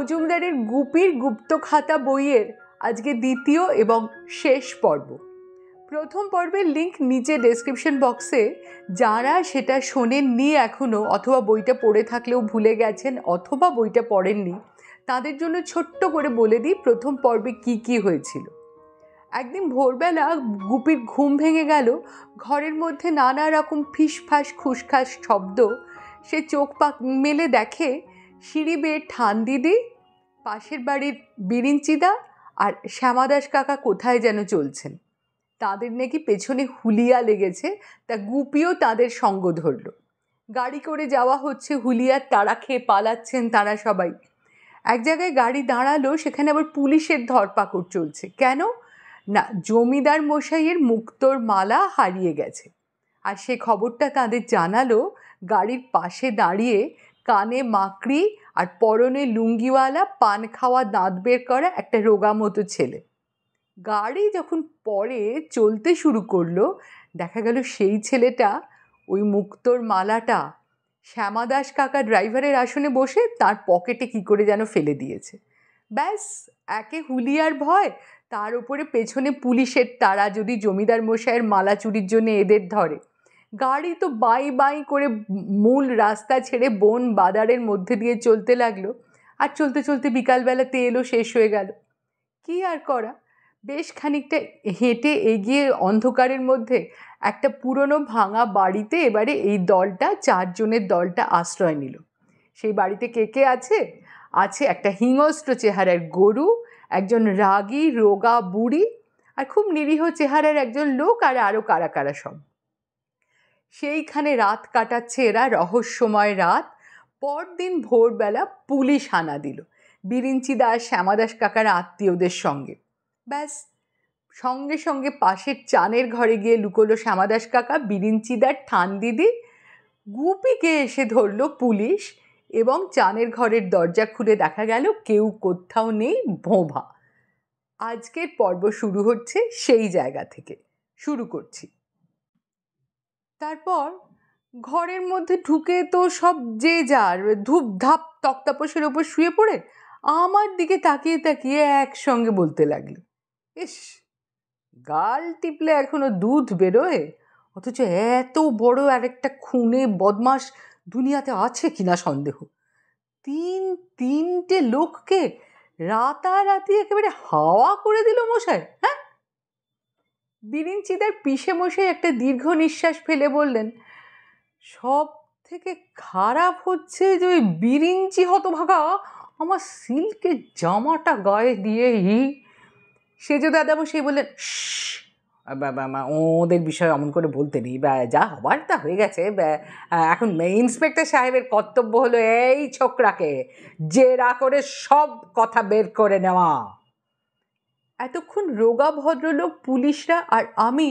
মজুমদারের গুপির গুপ্ত খাতা বইয়ের আজকে দ্বিতীয় এবং শেষ পর্ব প্রথম পর্বের লিঙ্ক নিচে ডেসক্রিপশন বক্সে যারা সেটা শোনেননি এখনও অথবা বইটা পড়ে থাকলেও ভুলে গেছেন অথবা বইটা পড়েননি তাদের জন্য ছোট্ট করে বলে দিই প্রথম পর্বে কি কি হয়েছিল একদিন ভোরবেলা গুপির ঘুম ভেঙে গেল ঘরের মধ্যে নানা রকম ফিসফাস খুসখাস শব্দ সে চোখ পাক মেলে দেখে সিঁড়ি বেয়ে ঠান দিদি পাশের বাড়ির বিরিঞ্চিদা আর শ্যামাদাস কাকা কোথায় যেন চলছেন তাদের নাকি পেছনে হুলিয়া লেগেছে তা গুপিও তাদের সঙ্গ ধরল গাড়ি করে যাওয়া হচ্ছে হুলিয়ার তারা খেয়ে পালাচ্ছেন তারা সবাই এক জায়গায় গাড়ি দাঁড়ালো সেখানে আবার পুলিশের ধরপাকড় চলছে কেন না জমিদার মশাইয়ের মুক্তোর মালা হারিয়ে গেছে আর সে খবরটা তাদের জানালো গাড়ির পাশে দাঁড়িয়ে কানে মাকড়ি আর পরনে লুঙ্গিওয়ালা পান খাওয়া দাঁত বের করা একটা রোগা মতো ছেলে গাড়ি যখন পরে চলতে শুরু করলো দেখা গেল সেই ছেলেটা ওই মুক্তোর মালাটা শ্যামাদাস কাকা ড্রাইভারের আসনে বসে তার পকেটে কি করে যেন ফেলে দিয়েছে ব্যাস একে হুলিয়ার ভয় তার উপরে পেছনে পুলিশের তারা যদি জমিদার মশাইয়ের মালা চুরির জন্য এদের ধরে গাড়ি তো বাই বাই করে মূল রাস্তা ছেড়ে বন বাদারের মধ্যে দিয়ে চলতে লাগলো আর চলতে চলতে বিকালবেলা তেলও শেষ হয়ে গেল কি আর করা বেশ খানিকটা হেঁটে এগিয়ে অন্ধকারের মধ্যে একটা পুরনো ভাঙা বাড়িতে এবারে এই দলটা চারজনের দলটা আশ্রয় নিল সেই বাড়িতে কে কে আছে আছে একটা হিংস্ত্র চেহারার গরু একজন রাগী রোগা বুড়ি আর খুব নিরীহ চেহারার একজন লোক আর আরও কারা কারা সব সেইখানে রাত কাটাচ্ছে এরা রহস্যময় রাত পরদিন ভোরবেলা পুলিশ হানা দিল বিরিঞ্চি দাস শ্যামাদাস কাকার আত্মীয়দের সঙ্গে ব্যাস সঙ্গে সঙ্গে পাশের চানের ঘরে গিয়ে লুকোলো শ্যামাদাস কাকা বিরিঞ্চিদার ঠান দিদি গুপিকে এসে ধরল পুলিশ এবং চানের ঘরের দরজা খুলে দেখা গেল কেউ কোথাও নেই ভোভা আজকের পর্ব শুরু হচ্ছে সেই জায়গা থেকে শুরু করছি তারপর ঘরের মধ্যে ঢুকে তো সব যে যার ধাপ তক্তাপসের ওপর শুয়ে পড়ে আমার দিকে তাকিয়ে তাকিয়ে একসঙ্গে বলতে লাগল ইস গাল টিপলে এখনও দুধ বেরোয় অথচ এত বড় আরেকটা খুনে বদমাস দুনিয়াতে আছে কিনা সন্দেহ তিন তিনটে লোককে রাতারাতি একেবারে হাওয়া করে দিল মশাই হ্যাঁ বিরিঞ্চিদার পিসে মশাই একটা দীর্ঘ নিঃশ্বাস ফেলে বললেন সব থেকে খারাপ হচ্ছে যে ওই বিরিঞ্চি হতভাগা আমার সিল্কের জামাটা গায়ে দিয়েই সেজো দাদামশাই বললেন ওদের বিষয়ে অমন করে বলতে নেই যা হবার তা হয়ে গেছে এখন ইন্সপেক্টর সাহেবের কর্তব্য হলো এই ছোকরাকে জেরা করে সব কথা বের করে নেওয়া এতক্ষণ রোগা ভদ্রলোক পুলিশরা আর আমি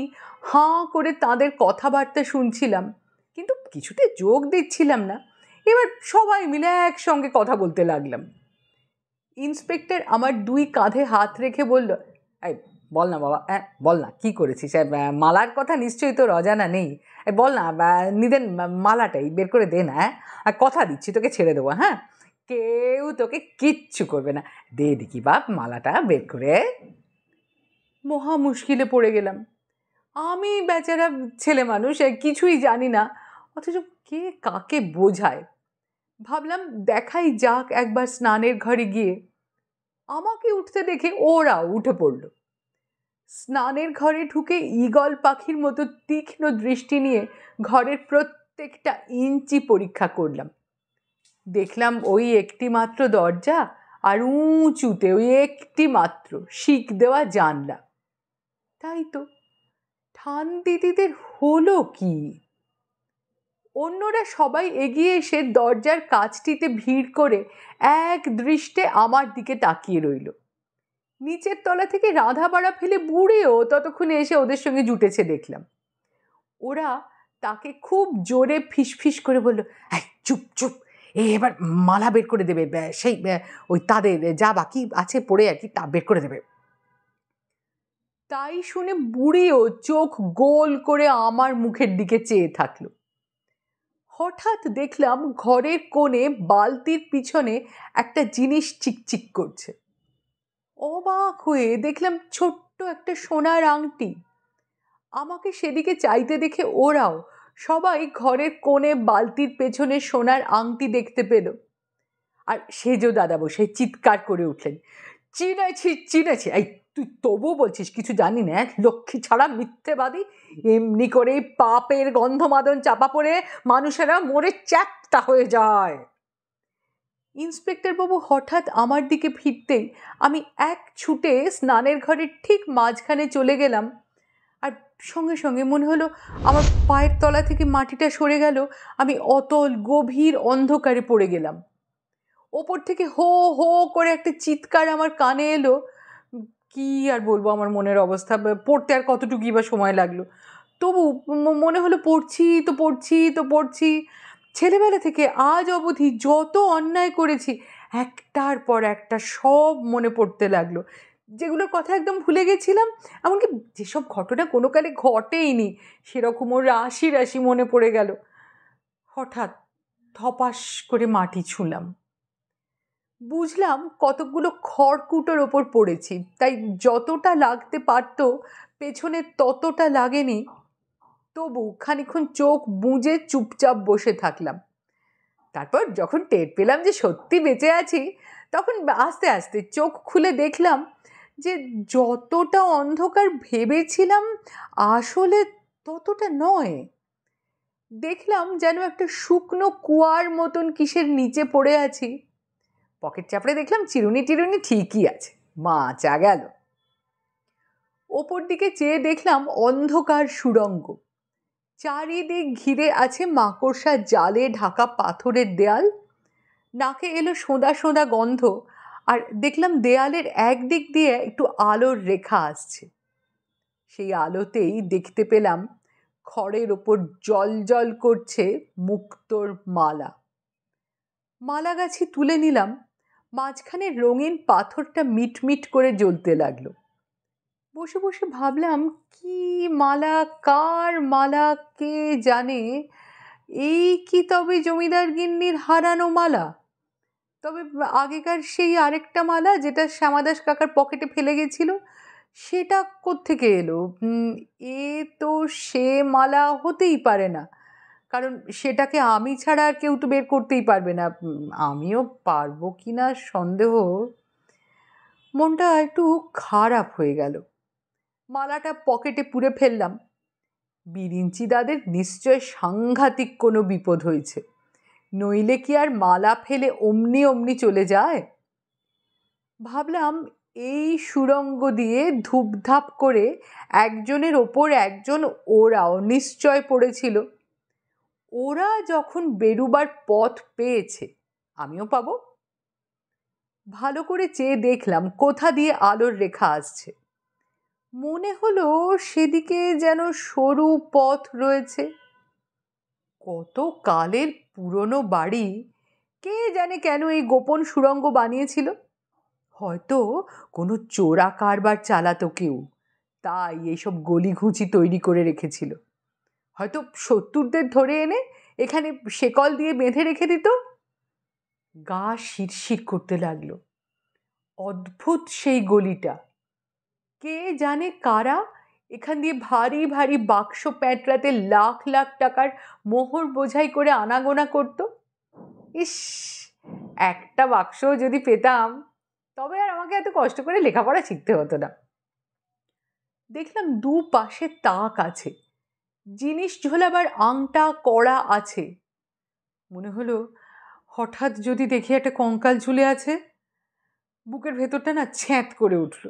হাঁ করে তাদের কথাবার্তা শুনছিলাম কিন্তু কিছুতে যোগ দিচ্ছিলাম না এবার সবাই মিলে একসঙ্গে কথা বলতে লাগলাম ইন্সপেক্টর আমার দুই কাঁধে হাত রেখে বলল এই বল না বাবা হ্যাঁ বল না কী করেছিস মালার কথা নিশ্চয়ই তোর অজানা নেই বল না নিদেন মালাটাই বের করে দে না হ্যাঁ কথা দিচ্ছি তোকে ছেড়ে দেবো হ্যাঁ কেউ তোকে কিচ্ছু করবে না দে দেখি বাপ মালাটা বের করে মহা মুশকিলে পড়ে গেলাম আমি বেচারা ছেলে মানুষ কিছুই জানি না অথচ কে কাকে বোঝায় ভাবলাম দেখাই যাক একবার স্নানের ঘরে গিয়ে আমাকে উঠতে দেখে ওরা উঠে পড়ল স্নানের ঘরে ঢুকে ইগল পাখির মতো তীক্ষ্ণ দৃষ্টি নিয়ে ঘরের প্রত্যেকটা ইঞ্চি পরীক্ষা করলাম দেখলাম ওই একটি মাত্র দরজা আর উঁচুতে ওই একটি মাত্র শিখ দেওয়া জানলা তাই তো ঠান দিদিদের হলো কি অন্যরা সবাই এগিয়ে এসে দরজার কাজটিতে ভিড় করে এক দৃষ্টে আমার দিকে তাকিয়ে রইল নিচের তলা থেকে রাধা বাড়া ফেলে বুড়েও ততক্ষণে এসে ওদের সঙ্গে জুটেছে দেখলাম ওরা তাকে খুব জোরে ফিসফিস করে বলল হ্যাঁ চুপ চুপ এ এবার মালা বের করে দেবে সেই ওই তাদের যা বাকি আছে পড়ে আর কি তা বের করে দেবে তাই শুনে বুড়িও চোখ গোল করে আমার মুখের দিকে চেয়ে থাকল হঠাৎ দেখলাম ঘরের কোণে বালতির পিছনে একটা জিনিস চিকচিক করছে অবাক হয়ে দেখলাম ছোট্ট একটা সোনার আংটি আমাকে সেদিকে চাইতে দেখে ওরাও সবাই ঘরের কোণে বালতির পেছনে সোনার আংটি দেখতে পেল আর সেজো দাদা বসে চিৎকার করে উঠলেন চিনেছি চিনেছি এই তুই তবুও বলছিস কিছু জানি না লক্ষ্মী ছাড়া মিথ্যেবাদী এমনি করে পাপের গন্ধমাদন চাপা পড়ে মানুষেরা মরে চ্যাপটা হয়ে যায় ইন্সপেক্টরবাবু হঠাৎ আমার দিকে ফিরতেই আমি এক ছুটে স্নানের ঘরের ঠিক মাঝখানে চলে গেলাম আর সঙ্গে সঙ্গে মনে হলো আমার পায়ের তলা থেকে মাটিটা সরে গেল আমি অতল গভীর অন্ধকারে পড়ে গেলাম ওপর থেকে হো হো করে একটা চিৎকার আমার কানে এলো কি আর বলবো আমার মনের অবস্থা পড়তে আর কতটুকুই বা সময় লাগলো তবু মনে হলো পড়ছি তো পড়ছি তো পড়ছি ছেলেবেলা থেকে আজ অবধি যত অন্যায় করেছি একটার পর একটা সব মনে পড়তে লাগলো যেগুলোর কথা একদম ভুলে গেছিলাম এমনকি যেসব ঘটনা কোনো কালে ঘটেইনি সেরকমও রাশি রাশি মনে পড়ে গেল হঠাৎ ধপাস করে মাটি ছুঁলাম বুঝলাম কতকগুলো খড়কুটোর ওপর পড়েছি তাই যতটা লাগতে পারতো পেছনে ততটা লাগেনি তবু খানিক্ষণ চোখ বুঁজে চুপচাপ বসে থাকলাম তারপর যখন টের পেলাম যে সত্যি বেঁচে আছি তখন আস্তে আস্তে চোখ খুলে দেখলাম যে যতটা অন্ধকার ভেবেছিলাম আসলে ততটা নয় দেখলাম যেন একটা শুকনো কুয়ার মতন কিসের নিচে পড়ে আছি পকেট চাপড়ে দেখলাম চিরুনি টিরুনি ঠিকই আছে মা চা গেল ওপর দিকে চেয়ে দেখলাম অন্ধকার সুরঙ্গ চারিদিক ঘিরে আছে মাকড়সা জালে ঢাকা পাথরের দেয়াল নাকে এলো সোঁদা সোঁদা গন্ধ আর দেখলাম দেয়ালের একদিক দিয়ে একটু আলোর রেখা আসছে সেই আলোতেই দেখতে পেলাম খড়ের ওপর জল জল করছে মুক্তোর মালা মালা গাছি তুলে নিলাম মাঝখানে রঙিন পাথরটা মিটমিট করে জ্বলতে লাগলো বসে বসে ভাবলাম কি মালা কার মালা কে জানে এই কি তবে জমিদার গিন্নির হারানো মালা তবে আগেকার সেই আরেকটা মালা যেটা শ্যামাদাস কাকার পকেটে ফেলে গেছিল সেটা কোত্থেকে এলো এ তো সে মালা হতেই পারে না কারণ সেটাকে আমি ছাড়া আর কেউ তো বের করতেই পারবে না আমিও পারবো কি না সন্দেহ মনটা একটু খারাপ হয়ে গেল মালাটা পকেটে পুরে ফেললাম বিরিঞ্চি দাদের নিশ্চয় সাংঘাতিক কোনো বিপদ হয়েছে নইলে কি আর মালা ফেলে অমনি অমনি চলে যায় ভাবলাম এই সুরঙ্গ দিয়ে ধূপধাপ করে একজনের ওপর একজন ওরাও নিশ্চয় পড়েছিল ওরা যখন বেরুবার পথ পেয়েছে আমিও পাব ভালো করে চেয়ে দেখলাম কোথা দিয়ে আলোর রেখা আসছে মনে হলো সেদিকে যেন সরু পথ রয়েছে কত কালের পুরনো বাড়ি কে জানে কেন এই গোপন সুরঙ্গ বানিয়েছিল হয়তো কোনো চোরা কারবার চালাতো কেউ তাই এইসব গলিঘুচি তৈরি করে রেখেছিল হয়তো সত্তরদের ধরে এনে এখানে শেকল দিয়ে বেঁধে রেখে দিত গা শিরশির করতে লাগলো অদ্ভুত সেই গলিটা কে জানে কারা এখান দিয়ে ভারী ভারী বাক্স প্যাঁটরাতে লাখ লাখ টাকার মোহর বোঝাই করে আনাগোনা করতো ইস একটা বাক্স যদি পেতাম তবে আর আমাকে এত কষ্ট করে লেখাপড়া শিখতে হতো না দেখলাম দু পাশে তাক আছে জিনিস ঝোলাবার আংটা কড়া আছে মনে হলো হঠাৎ যদি দেখি একটা কঙ্কাল ঝুলে আছে বুকের ভেতরটা না ছ্যাঁত করে উঠল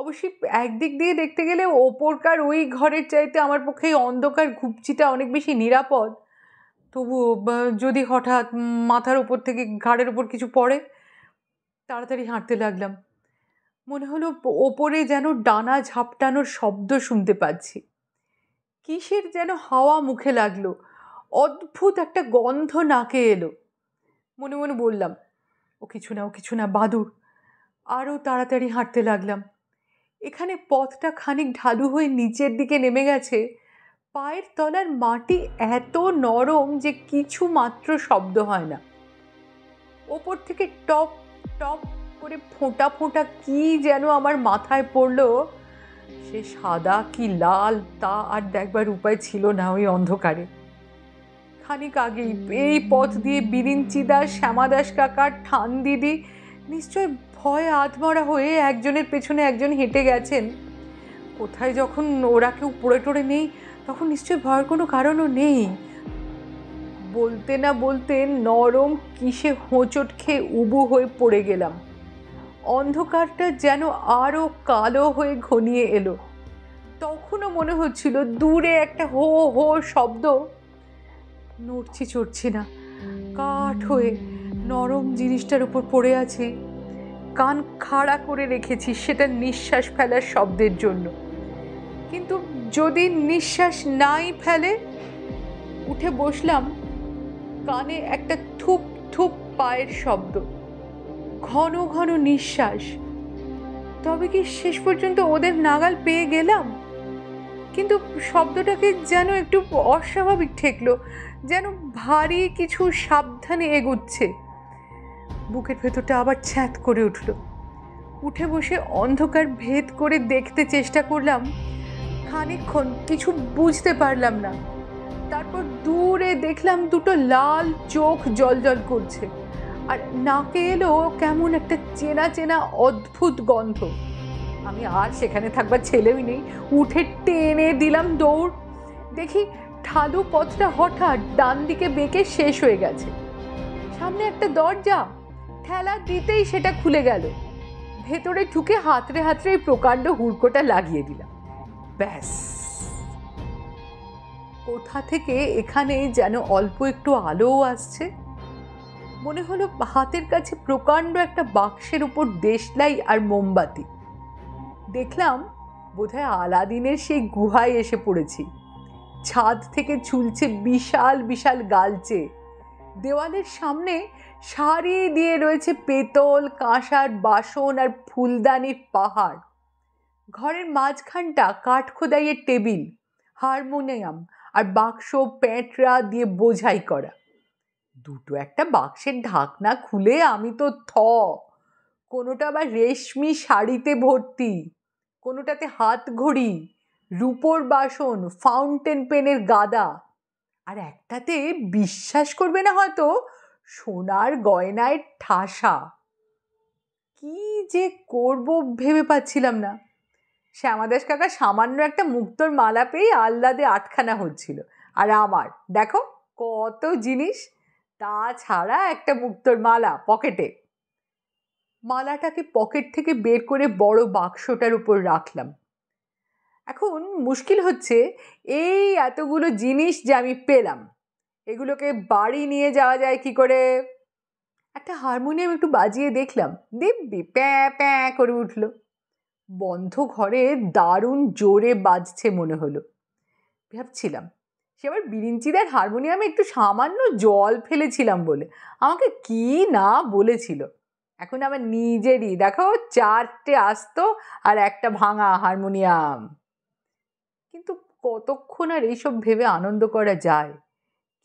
অবশ্যই একদিক দিয়ে দেখতে গেলে ওপরকার ওই ঘরের চাইতে আমার পক্ষে এই অন্ধকার ঘুপচিটা অনেক বেশি নিরাপদ তবুও যদি হঠাৎ মাথার ওপর থেকে ঘাড়ের ওপর কিছু পড়ে তাড়াতাড়ি হাঁটতে লাগলাম মনে হলো ওপরে যেন ডানা ঝাপটানোর শব্দ শুনতে পাচ্ছি কিসের যেন হাওয়া মুখে লাগলো অদ্ভুত একটা গন্ধ নাকে এলো মনে মনে বললাম ও কিছু না ও কিছু না বাদুর আরও তাড়াতাড়ি হাঁটতে লাগলাম এখানে পথটা খানিক ঢালু হয়ে নিচের দিকে নেমে গেছে পায়ের তলার মাটি এত নরম যে কিছু মাত্র শব্দ হয় না ওপর থেকে টপ টপ করে ফোঁটা ফোঁটা কি যেন আমার মাথায় পড়লো সে সাদা কি লাল তা আর দেখবার উপায় ছিল না ওই অন্ধকারে খানিক আগেই এই পথ দিয়ে বিরিঞ্চি দাস শ্যামাদাস কাকার ঠান দিদি নিশ্চয় ভয়ে আধমরা হয়ে একজনের পেছনে একজন হেঁটে গেছেন কোথায় যখন ওরা কেউ পড়ে টড়ে নেই তখন নিশ্চয় ভয়ের কোনো কারণও নেই বলতে না বলতে নরম কিসে হোঁচট খেয়ে উবু হয়ে পড়ে গেলাম অন্ধকারটা যেন আরও কালো হয়ে ঘনিয়ে এলো তখনও মনে হচ্ছিল দূরে একটা হো হো শব্দ নড়ছি চড়ছি না কাঠ হয়ে নরম জিনিসটার উপর পড়ে আছি কান খাড়া করে রেখেছি সেটা নিঃশ্বাস ফেলার শব্দের জন্য কিন্তু যদি নিঃশ্বাস নাই ফেলে উঠে বসলাম কানে একটা থুপ থুপ পায়ের শব্দ ঘন ঘন নিঃশ্বাস তবে কি শেষ পর্যন্ত ওদের নাগাল পেয়ে গেলাম কিন্তু শব্দটাকে যেন একটু অস্বাভাবিক ঠেকলো যেন ভারী কিছু সাবধানে এগুচ্ছে বুকের ভেতরটা আবার ছ্যাঁত করে উঠল উঠে বসে অন্ধকার ভেদ করে দেখতে চেষ্টা করলাম খানিক্ষণ কিছু বুঝতে পারলাম না তারপর দূরে দেখলাম দুটো লাল চোখ জল জল করছে আর নাকে এলো কেমন একটা চেনা চেনা অদ্ভুত গন্ধ আমি আর সেখানে থাকবার ছেলেও নেই উঠে টেনে দিলাম দৌড় দেখি ঠালু পথটা হঠাৎ ডান দিকে বেঁকে শেষ হয়ে গেছে সামনে একটা দরজা ঠেলা দিতেই সেটা খুলে গেল ভেতরে ঢুকে হাতরে হাতরে এই প্রকাণ্ড হুড়কোটা লাগিয়ে দিলাম ব্যাস কোথা থেকে এখানে যেন অল্প একটু আলোও আসছে মনে হলো হাতের কাছে প্রকাণ্ড একটা বাক্সের উপর দেশলাই আর মোমবাতি দেখলাম বোধহয় আলাদিনের সেই গুহায় এসে পড়েছি ছাদ থেকে ঝুলছে বিশাল বিশাল গালচে দেওয়ালের সামনে সারি দিয়ে রয়েছে পেতল কাঁসার বাসন আর ফুলদানির পাহাড় ঘরের মাঝখানটা কাঠ খোদাইয়ের টেবিল হারমোনিয়াম আর বাক্স প্যাঁটরা দিয়ে বোঝাই করা দুটো একটা বাক্সের ঢাকনা খুলে আমি তো থ কোনোটা আবার রেশমি শাড়িতে ভর্তি কোনোটাতে হাত ঘড়ি রূপোর বাসন ফাউন্টেন পেনের গাদা আর একটাতে বিশ্বাস করবে না হয়তো সোনার গয়নায় ঠাসা কি যে করব ভেবে পাচ্ছিলাম না শ্যামাদাস কাকা সামান্য একটা মুক্তর মালা পেয়ে আহ্লাদে আটখানা হচ্ছিল আর আমার দেখো কত জিনিস তাছাড়া একটা মুক্তোর মালা পকেটে মালাটাকে পকেট থেকে বের করে বড় বাক্সটার উপর রাখলাম এখন মুশকিল হচ্ছে এই এতগুলো জিনিস যে আমি পেলাম এগুলোকে বাড়ি নিয়ে যাওয়া যায় কি করে একটা হারমোনিয়াম একটু বাজিয়ে দেখলাম দিব্যি প্যাঁ প্যাঁ করে উঠল বন্ধ ঘরে দারুণ জোরে বাজছে মনে হলো ভাবছিলাম সে আবার বিরিঞ্চিদার হারমোনিয়ামে একটু সামান্য জল ফেলেছিলাম বলে আমাকে কি না বলেছিল এখন আমার নিজেরই দেখো চারটে আসতো আর একটা ভাঙা হারমোনিয়াম কিন্তু কতক্ষণ আর এইসব ভেবে আনন্দ করা যায়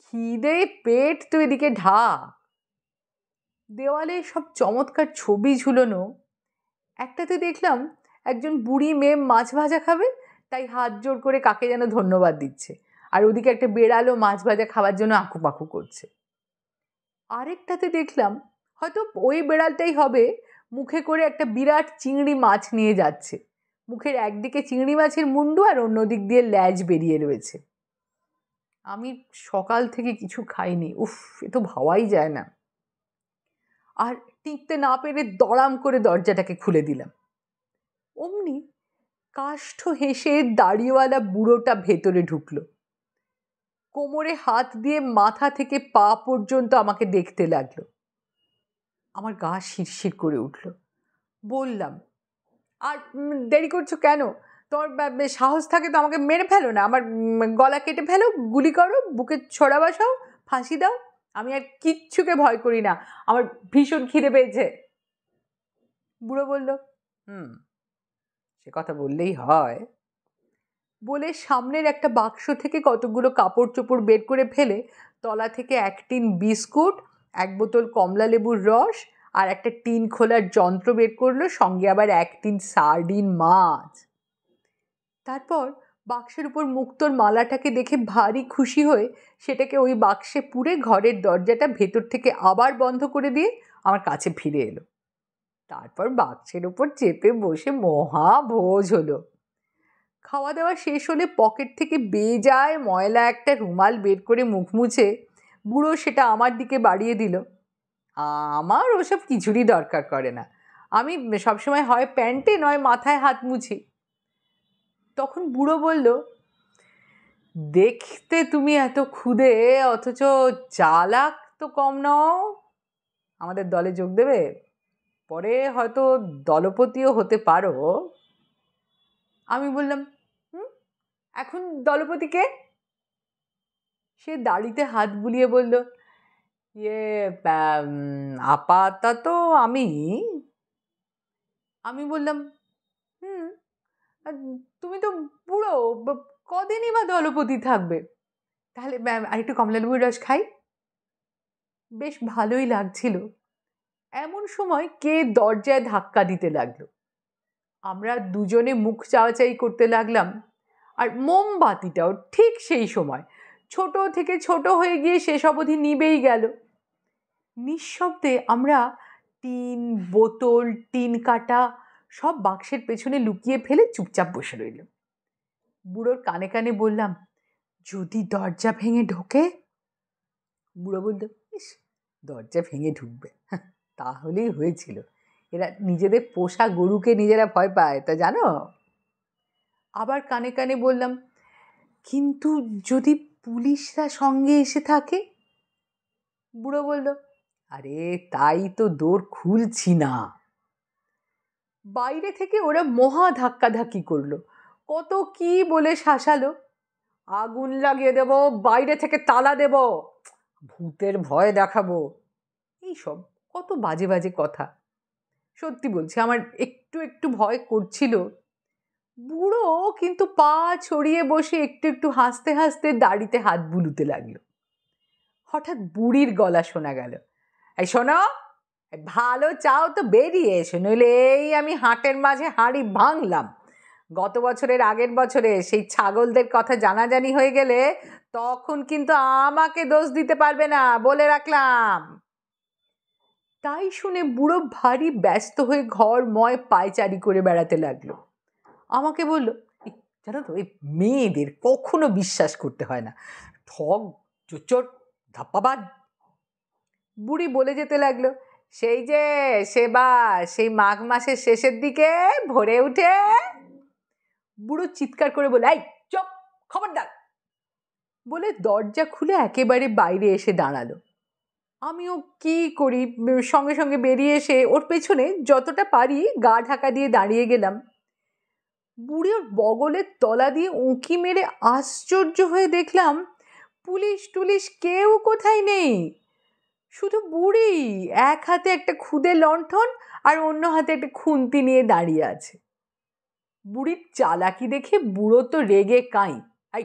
খিদে পেট তো এদিকে ঢা দেওয়ালে সব চমৎকার ছবি ঝুলনো একটাতে দেখলাম একজন বুড়ি মেয়ে মাছ ভাজা খাবে তাই হাত জোর করে কাকে যেন ধন্যবাদ দিচ্ছে আর ওদিকে একটা বেড়ালো মাছ ভাজা খাওয়ার জন্য আঁকুপাকু করছে আরেকটাতে দেখলাম হয়তো ওই বেড়ালটাই হবে মুখে করে একটা বিরাট চিংড়ি মাছ নিয়ে যাচ্ছে মুখের একদিকে চিংড়ি মাছের মুন্ডু আর অন্য দিক দিয়ে ল্যাজ বেরিয়ে রয়েছে আমি সকাল থেকে কিছু খাইনি উফ এ তো ভাওয়াই যায় না আর টিকতে না পেরে দড়াম করে দরজাটাকে খুলে দিলাম অমনি কাষ্ঠ হেসে দাড়িওয়ালা বুড়োটা ভেতরে ঢুকলো কোমরে হাত দিয়ে মাথা থেকে পা পর্যন্ত আমাকে দেখতে লাগলো আমার গা শিরশির করে উঠল বললাম আর দেরি করছো কেন তোমার সাহস থাকে তো আমাকে মেরে ফেলো না আমার গলা কেটে ফেলো গুলি করো বুকে ছড়া বাসাও ফাঁসি দাও আমি আর কিচ্ছুকে ভয় করি না আমার ভীষণ খিদে পেয়েছে বুড়ো বলল হুম সে কথা বললেই হয় বলে সামনের একটা বাক্স থেকে কতগুলো কাপড় চোপড় বের করে ফেলে তলা থেকে এক টিন বিস্কুট এক বোতল কমলা লেবুর রস আর একটা টিন খোলার যন্ত্র বের করলো সঙ্গে আবার এক টিন সার্ডিন মাছ তারপর বাক্সের উপর মুক্তর মালাটাকে দেখে ভারী খুশি হয়ে সেটাকে ওই বাক্সে পুরে ঘরের দরজাটা ভেতর থেকে আবার বন্ধ করে দিয়ে আমার কাছে ফিরে এলো তারপর বাক্সের উপর চেপে বসে মহা ভোজ হলো খাওয়া দাওয়া শেষ হলে পকেট থেকে বেয়ে যায় ময়লা একটা রুমাল বের করে মুখ মুছে বুড়ো সেটা আমার দিকে বাড়িয়ে দিল আমার ওসব কিছুরই দরকার করে না আমি সবসময় হয় প্যান্টে নয় মাথায় হাত মুছি তখন বুড়ো বলল দেখতে তুমি এত খুদে অথচ চালাক তো কম নও আমাদের দলে যোগ দেবে পরে হয়তো দলপতিও হতে পারো আমি বললাম এখন দলপতিকে সে দাড়িতে হাত বুলিয়ে বলল ইয়ে আপাতত আমি আমি বললাম হুম তুমি তো বুড়ো কদিনই বা দলপতি থাকবে তাহলে ম্যাম আরেকটু কমলালেবুর রস খাই বেশ ভালোই লাগছিল এমন সময় কে দরজায় ধাক্কা দিতে লাগলো আমরা দুজনে মুখ চাওয়াচাই করতে লাগলাম আর মোমবাতিটাও ঠিক সেই সময় ছোট থেকে ছোট হয়ে গিয়ে শেষ অবধি নিবেই গেল নিঃশব্দে আমরা টিন বোতল টিন কাটা সব বাক্সের পেছনে লুকিয়ে ফেলে চুপচাপ বসে রইল বুড়োর কানে কানে বললাম যদি দরজা ভেঙে ঢোকে বুড়ো বলতো ইস দরজা ভেঙে ঢুকবে হ্যাঁ, তাহলেই হয়েছিল এরা নিজেদের পোষা গরুকে নিজেরা ভয় পায় তা জানো আবার কানে কানে বললাম কিন্তু যদি পুলিশরা সঙ্গে এসে থাকে বুড়ো বলল আরে তাই তো দোর খুলছি না বাইরে থেকে ওরা মহা ধাক্কাধাক্কি করলো কত কি বলে শাসালো আগুন লাগিয়ে দেব বাইরে থেকে তালা দেব ভূতের ভয় দেখাবো এইসব কত বাজে বাজে কথা সত্যি বলছি আমার একটু একটু ভয় করছিল বুড়ো কিন্তু পা ছড়িয়ে বসে একটু একটু হাসতে হাসতে দাড়িতে হাত বুলুতে লাগলো হঠাৎ বুড়ির গলা শোনা গেল এই শোনো ভালো চাও তো বেরিয়ে এসো নইলে এই আমি হাটের মাঝে হাঁড়ি ভাঙলাম গত বছরের আগের বছরে সেই ছাগলদের কথা জানাজানি হয়ে গেলে তখন কিন্তু আমাকে দোষ দিতে পারবে না বলে রাখলাম তাই শুনে বুড়ো ভারী ব্যস্ত হয়ে ঘর ময় পায়চারি করে বেড়াতে লাগলো আমাকে বলল জানো তো এই মেয়েদের কখনো বিশ্বাস করতে হয় না ঠগ চোচর ধাপ্পাবাদ বুড়ি বলে যেতে লাগলো সেই যে সেবা সেই মাঘ মাসের শেষের দিকে ভরে উঠে বুড়ো চিৎকার করে বলে এই চপ খবরদার বলে দরজা খুলে একেবারে বাইরে এসে দাঁড়ালো আমিও কি করি সঙ্গে সঙ্গে বেরিয়ে এসে ওর পেছনে যতটা পারি গা ঢাকা দিয়ে দাঁড়িয়ে গেলাম বুড়ির বগলের তলা দিয়ে উঁকি মেরে আশ্চর্য হয়ে দেখলাম পুলিশ টুলিশ কেউ কোথায় নেই শুধু বুড়ি এক হাতে একটা খুদে লণ্ঠন আর অন্য হাতে একটা খুন্তি নিয়ে দাঁড়িয়ে আছে বুড়ির চালাকি দেখে বুড়ো তো রেগে কাঁই আই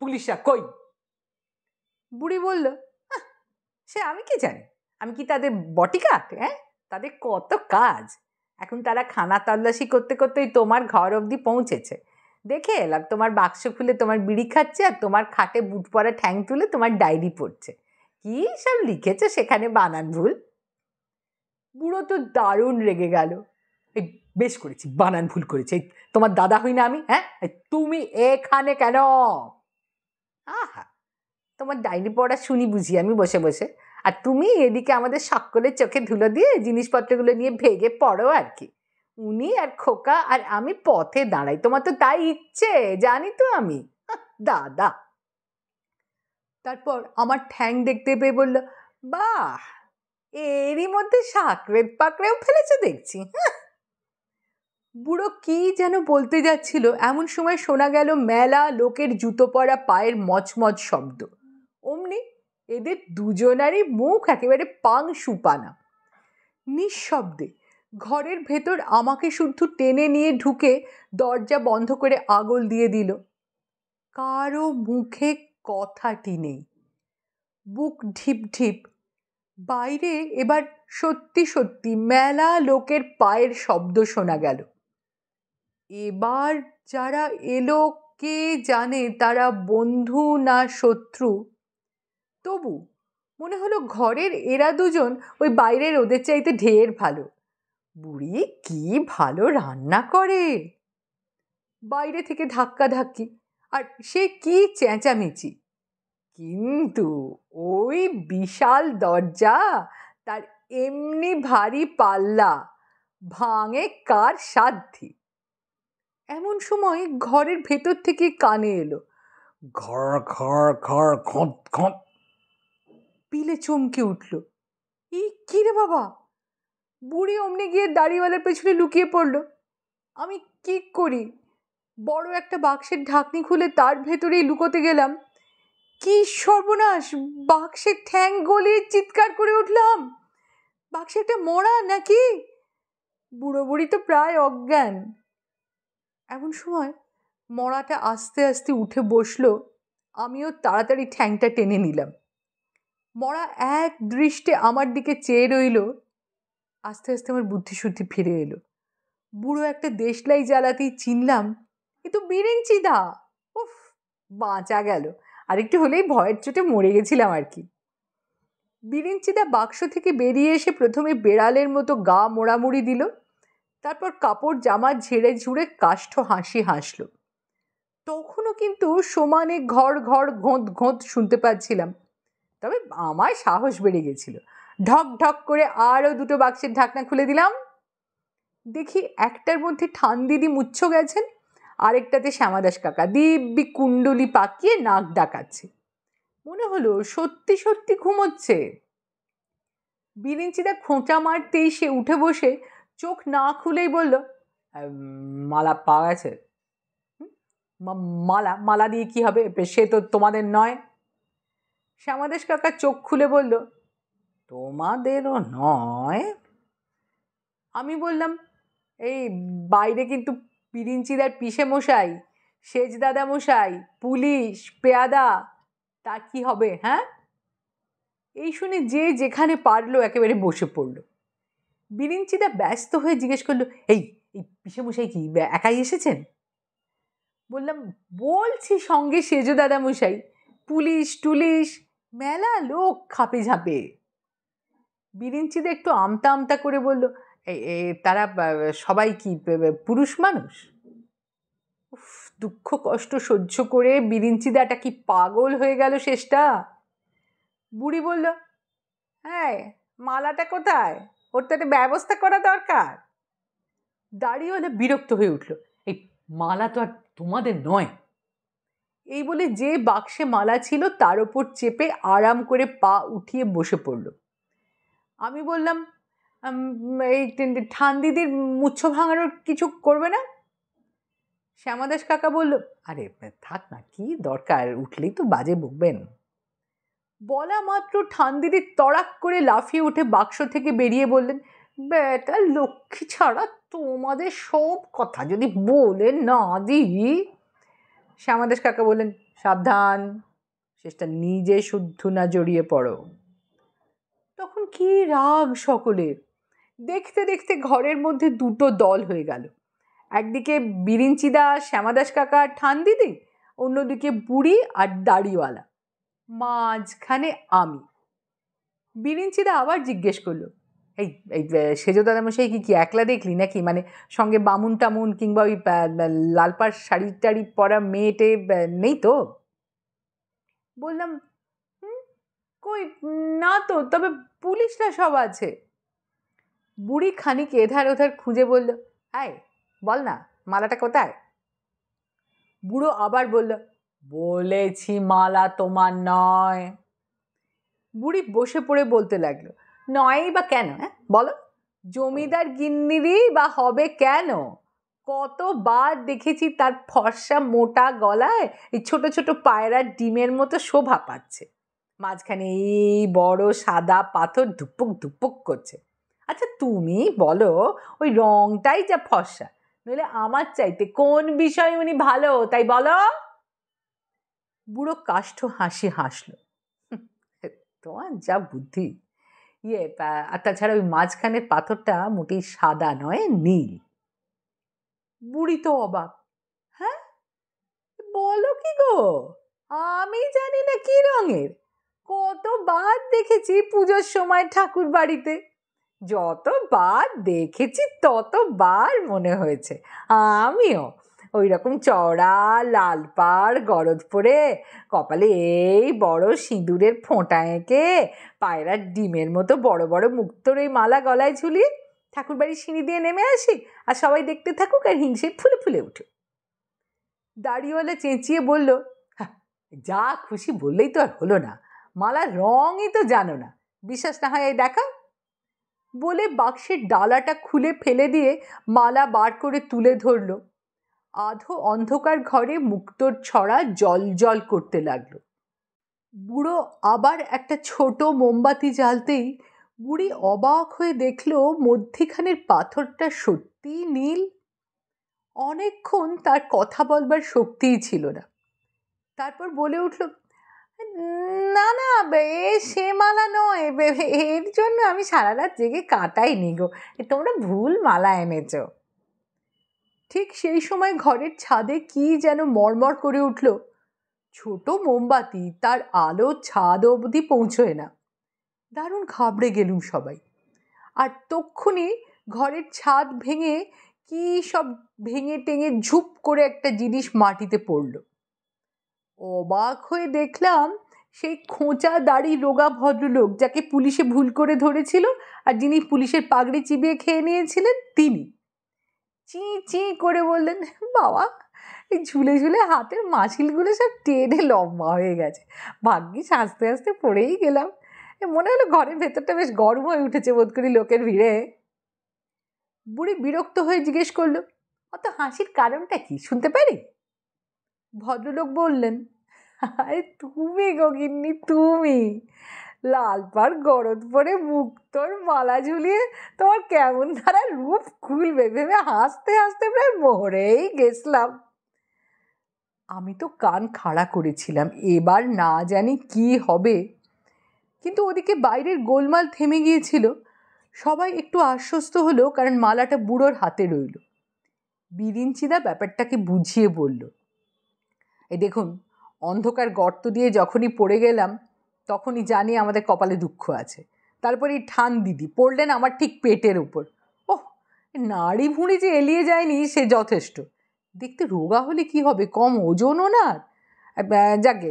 পুলিশা কই বুড়ি বলল সে আমি কি জানি আমি কি তাদের বটিকাট হ্যাঁ তাদের কত কাজ এখন তারা খানা তল্লাশি করতে করতেই তোমার ঘর অবধি পৌঁছেছে দেখে এলাম তোমার বাক্স খুলে তোমার বিড়ি খাচ্ছে আর তোমার খাটে বুট পরা ঠ্যাং তুলে তোমার ডায়েরি পড়ছে কী সব লিখেছে সেখানে বানান ভুল বুড়ো তো দারুণ রেগে গেল এই বেশ করেছি বানান ভুল করেছি তোমার দাদা হই না আমি হ্যাঁ তুমি এখানে কেন আহা তোমার ডায়েরি পড়া শুনি বুঝি আমি বসে বসে আর তুমি এদিকে আমাদের সকলের চোখে ধুলো দিয়ে জিনিসপত্রগুলো নিয়ে ভেগে পড়ো আর কি উনি আর খোকা আর আমি পথে দাঁড়াই তোমার তো তাই ইচ্ছে জানি তো আমি দাদা তারপর আমার ঠ্যাং দেখতে পেয়ে বলল বাহ এরই মধ্যে সাঁকড়ে পাকড়েও ফেলেছে দেখছি বুড়ো কি যেন বলতে যাচ্ছিল এমন সময় শোনা গেল মেলা লোকের জুতো পরা পায়ের মচমচ শব্দ অমনি এদের দুজনারই মুখ একেবারে পাং সুপানা নিঃশব্দে ঘরের ভেতর আমাকে শুদ্ধ টেনে নিয়ে ঢুকে দরজা বন্ধ করে আগল দিয়ে দিল কারো মুখে কথাটি নেই বুক ঢিপ ঢিপ বাইরে এবার সত্যি সত্যি মেলা লোকের পায়ের শব্দ শোনা গেল এবার যারা এলো কে জানে তারা বন্ধু না শত্রু তবু মনে হলো ঘরের এরা দুজন ওই বাইরের ওদের চাইতে ঢের ভালো বুড়ি কি ভালো রান্না করে বাইরে থেকে ধাক্কা ধাক্কি আর সে কি চেঁচামেচি কিন্তু ওই বিশাল দরজা তার এমনি ভারী পাল্লা ভাঙে কার সাধ্যি এমন সময় ঘরের ভেতর থেকে কানে এলো ঘর ঘর ঘর খত খত পিলে চমকে উঠল ই কী রে বাবা বুড়ি অমনি গিয়ে দাড়িওয়ালার পেছনে লুকিয়ে পড়ল আমি কি করি বড় একটা বাক্সের ঢাকনি খুলে তার ভেতরেই লুকোতে গেলাম কি সর্বনাশ বাক্সের ঠ্যাং গলিয়ে চিৎকার করে উঠলাম বাক্সে একটা মরা নাকি বুড়ো বুড়ি তো প্রায় অজ্ঞান এমন সময় মরাটা আস্তে আস্তে উঠে বসলো আমিও তাড়াতাড়ি ঠ্যাংটা টেনে নিলাম মরা এক দৃষ্টে আমার দিকে চেয়ে রইল আস্তে আস্তে আমার বুদ্ধিশুদ্ধি ফিরে এলো বুড়ো একটা দেশলাই জ্বালাতেই চিনলাম এ তো বিরেঞ্চি উফ বাঁচা গেল আরেকটু হলেই ভয়ের চোটে মরে গেছিলাম আর কি বিরিঞ্চিদা বাক্স থেকে বেরিয়ে এসে প্রথমে বেড়ালের মতো গা মোড়ামুড়ি দিল তারপর কাপড় জামা ঝেড়ে ঝুড়ে কাষ্ঠ হাসি হাসল তখনও কিন্তু সমানে ঘর ঘর ঘোঁত ঘোঁত শুনতে পাচ্ছিলাম তবে আমার সাহস বেড়ে গেছিল ঢক ঢক করে আরও দুটো বাক্সের ঢাকনা খুলে দিলাম দেখি একটার মধ্যে ঠান দিদি মুচ্ছ গেছেন আরেকটাতে শ্যামাদাস কাকা দিব্যি কুণ্ডলি পাকিয়ে নাক ডাকাচ্ছে মনে হলো সত্যি সত্যি ঘুমোচ্ছে বিরিঞ্চিদা খোঁচা মারতেই সে উঠে বসে চোখ না খুলেই বলল মালা পাওয়া গেছে মালা মালা দিয়ে কি হবে সে তো তোমাদের নয় শ্যামাদেশ কাকা চোখ খুলে বলল তোমাদেরও নয় আমি বললাম এই বাইরে কিন্তু পিরিঞ্চিদার পিসে মশাই সেজ দাদা মশাই পুলিশ পেয়াদা তা কি হবে হ্যাঁ এই শুনে যে যেখানে পারলো একেবারে বসে পড়ল বিরিঞ্চিদা ব্যস্ত হয়ে জিজ্ঞেস করলো এই এই পিসে মশাই কি একাই এসেছেন বললাম বলছি সঙ্গে সেজ দাদা মশাই পুলিশ টুলিশ মেলা লোক খাপে ঝাপে বিরিঞ্চিদ একটু আমতা আমতা করে বলল তারা সবাই কি পুরুষ মানুষ উফ দুঃখ কষ্ট সহ্য করে বিরিঞ্চিদাটা কি পাগল হয়ে গেল শেষটা বুড়ি বলল হ্যাঁ মালাটা কোথায় ওর তো একটা ব্যবস্থা করা দরকার দাঁড়িয়ে হলে বিরক্ত হয়ে উঠল এই মালা তো আর তোমাদের নয় এই বলে যে বাক্সে মালা ছিল তার ওপর চেপে আরাম করে পা উঠিয়ে বসে পড়ল আমি বললাম এই ঠান দিদির মুচ্ছ ভাঙানোর কিছু করবে না শ্যামাদাস কাকা বলল আরে থাক না কি দরকার উঠলেই তো বাজে বকবেন বলা মাত্র ঠান দিদির তড়াক করে লাফিয়ে উঠে বাক্স থেকে বেরিয়ে বললেন বেটা লক্ষ্মী ছাড়া তোমাদের সব কথা যদি বলে না দিই শ্যামাদেশ কাকা বললেন সাবধান শেষটা নিজে শুদ্ধ না জড়িয়ে পড়ো তখন কি রাগ সকলের দেখতে দেখতে ঘরের মধ্যে দুটো দল হয়ে গেল একদিকে বিরিঞ্চিদা শ্যামাদাস কাকা ঠান দিদি অন্যদিকে বুড়ি আর দাড়িওয়ালা মাঝখানে আমি বিরিঞ্চিদা আবার জিজ্ঞেস করলো এই এই দাদামশাই কি কি একলা দেখলি নাকি মানে সঙ্গে বামুন টামুন কিংবা ওই লালপাড় শাড়ি টাড়ি পরা মেয়েটে নেই তো বললাম কই না তো তবে পুলিশরা সব আছে বুড়ি খানিক এধার ওধার খুঁজে বলল আয় বল না মালাটা কোথায় বুড়ো আবার বলল বলেছি মালা তোমার নয় বুড়ি বসে পড়ে বলতে লাগলো নয় বা কেন হ্যাঁ বলো জমিদার গিন্নিরই বা হবে কেন কতবার দেখেছি তার ফর্সা মোটা গলায় এই ছোট ছোট পায়রার ডিমের মতো শোভা পাচ্ছে মাঝখানে এই বড় সাদা পাথর ধুপুক ধুপুক করছে আচ্ছা তুমি বলো ওই রংটাই যা ফর্সা নইলে আমার চাইতে কোন বিষয় উনি ভালো তাই বলো বুড়ো কাষ্ঠ হাসি হাসলো তোমার যা বুদ্ধি ইয়ে আর তাছাড়া ওই মাঝখানের পাথরটা মোটেই সাদা নয় নীল বুড়ি তো অবাক হ্যাঁ বলো কি গো আমি জানি না কি রঙের কতবার দেখেছি পুজোর সময় ঠাকুর বাড়িতে যতবার দেখেছি ততবার মনে হয়েছে আমিও ওই রকম চওড়া লাল পাড় গরদ পরে কপালে এই বড় সিঁদুরের ফোঁটা এঁকে পায়রার ডিমের মতো বড় বড় মুক্তোর ওই মালা গলায় ঝুলি ঠাকুরবাড়ির সিঁড়ি দিয়ে নেমে আসি আর সবাই দেখতে থাকুক আর হিংসে ফুলে ফুলে উঠুক দাড়িওয়ালা চেঁচিয়ে বলল হ্যাঁ, যা খুশি বললেই তো আর হলো না মালার রঙই তো জানো না বিশ্বাস না হয় এই দেখা বলে বাক্সের ডালাটা খুলে ফেলে দিয়ে মালা বার করে তুলে ধরলো আধো অন্ধকার ঘরে মুক্তোর ছড়া জল জল করতে লাগল বুড়ো আবার একটা ছোট মোমবাতি জ্বালতেই বুড়ি অবাক হয়ে দেখল মধ্যিখানের পাথরটা সত্যিই নীল অনেকক্ষণ তার কথা বলবার শক্তিই ছিল না তারপর বলে উঠল না না সে মালা নয় এর জন্য আমি সারা রাত জেগে কাটাইনি গো তোমরা ভুল মালা এনেছো ঠিক সেই সময় ঘরের ছাদে কি যেন মরমর করে উঠল ছোট মোমবাতি তার আলো ছাদ অবধি পৌঁছয় না দারুণ ঘাবড়ে গেলুম সবাই আর তক্ষুনি ঘরের ছাদ ভেঙে কি সব ভেঙে টেঙে ঝুপ করে একটা জিনিস মাটিতে পড়ল অবাক হয়ে দেখলাম সেই খোঁচা দাড়ি রোগা ভদ্রলোক যাকে পুলিশে ভুল করে ধরেছিল আর যিনি পুলিশের পাগড়ি চিবিয়ে খেয়ে নিয়েছিলেন তিনি চি চি করে বললেন বাবা এই ঝুলে ঝুলে হাতের মাছিলগুলো সব টেনে লম্বা হয়ে গেছে ভাগ্যিস আস্তে আস্তে পড়েই গেলাম মনে হলো ঘরের ভেতরটা বেশ গরম হয়ে উঠেছে বোধ করি লোকের ভিড়ে বুড়ি বিরক্ত হয়ে জিজ্ঞেস করলো অত হাসির কারণটা কি শুনতে পারি ভদ্রলোক বললেন আরে তুমি গগিন্নি তুমি লাল পার গরদ পরে তোর মালা ঝুলিয়ে তোমার কেমন ধারা রূপ খুলবে ভেবে হাসতে হাসতে প্রায় মরেই গেছিলাম আমি তো কান খাড়া করেছিলাম এবার না জানি কি হবে কিন্তু ওদিকে বাইরের গোলমাল থেমে গিয়েছিল সবাই একটু আশ্বস্ত হলো কারণ মালাটা বুড়োর হাতে রইল বিরিঞ্চিদা ব্যাপারটাকে বুঝিয়ে বলল এ দেখুন অন্ধকার গর্ত দিয়ে যখনই পড়ে গেলাম তখনই জানি আমাদের কপালে দুঃখ আছে তারপর এই ঠান দিদি পড়লেন আমার ঠিক পেটের উপর ওহ নাড়ি ভুঁড়ি যে এলিয়ে যায়নি সে যথেষ্ট দেখতে রোগা হলে কি হবে কম ওজনও না যাকে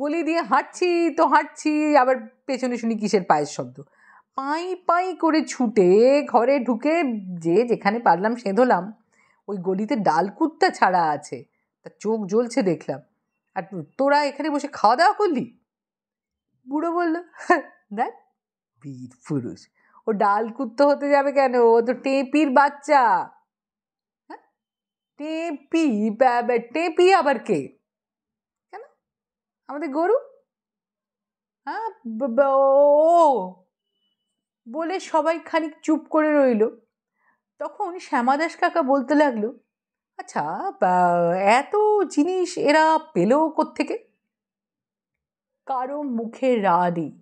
গলি দিয়ে হাঁটছি তো হাঁটছি আবার পেছনে শুনি কিসের পায়ের শব্দ পাই পাই করে ছুটে ঘরে ঢুকে যে যেখানে পারলাম সেঁধলাম ওই গলিতে ডাল কুত্তা ছাড়া আছে তা চোখ জ্বলছে দেখলাম আর তোরা এখানে বসে খাওয়া দাওয়া করলি বুড়ো বললো দেখ বীর পুরুষ ও ডাল কুত্তো হতে যাবে কেন ও তো টেপির বাচ্চা হ্যাঁ? টেপি টেপি আবার কে কেন আমাদের গরু হ্যাঁ ও বলে সবাই খানিক চুপ করে রইল তখন শ্যামাদাস কাকা বলতে লাগলো আচ্ছা এত জিনিস এরা পেলেও কোত্থেকে কারো মুখে রা নেই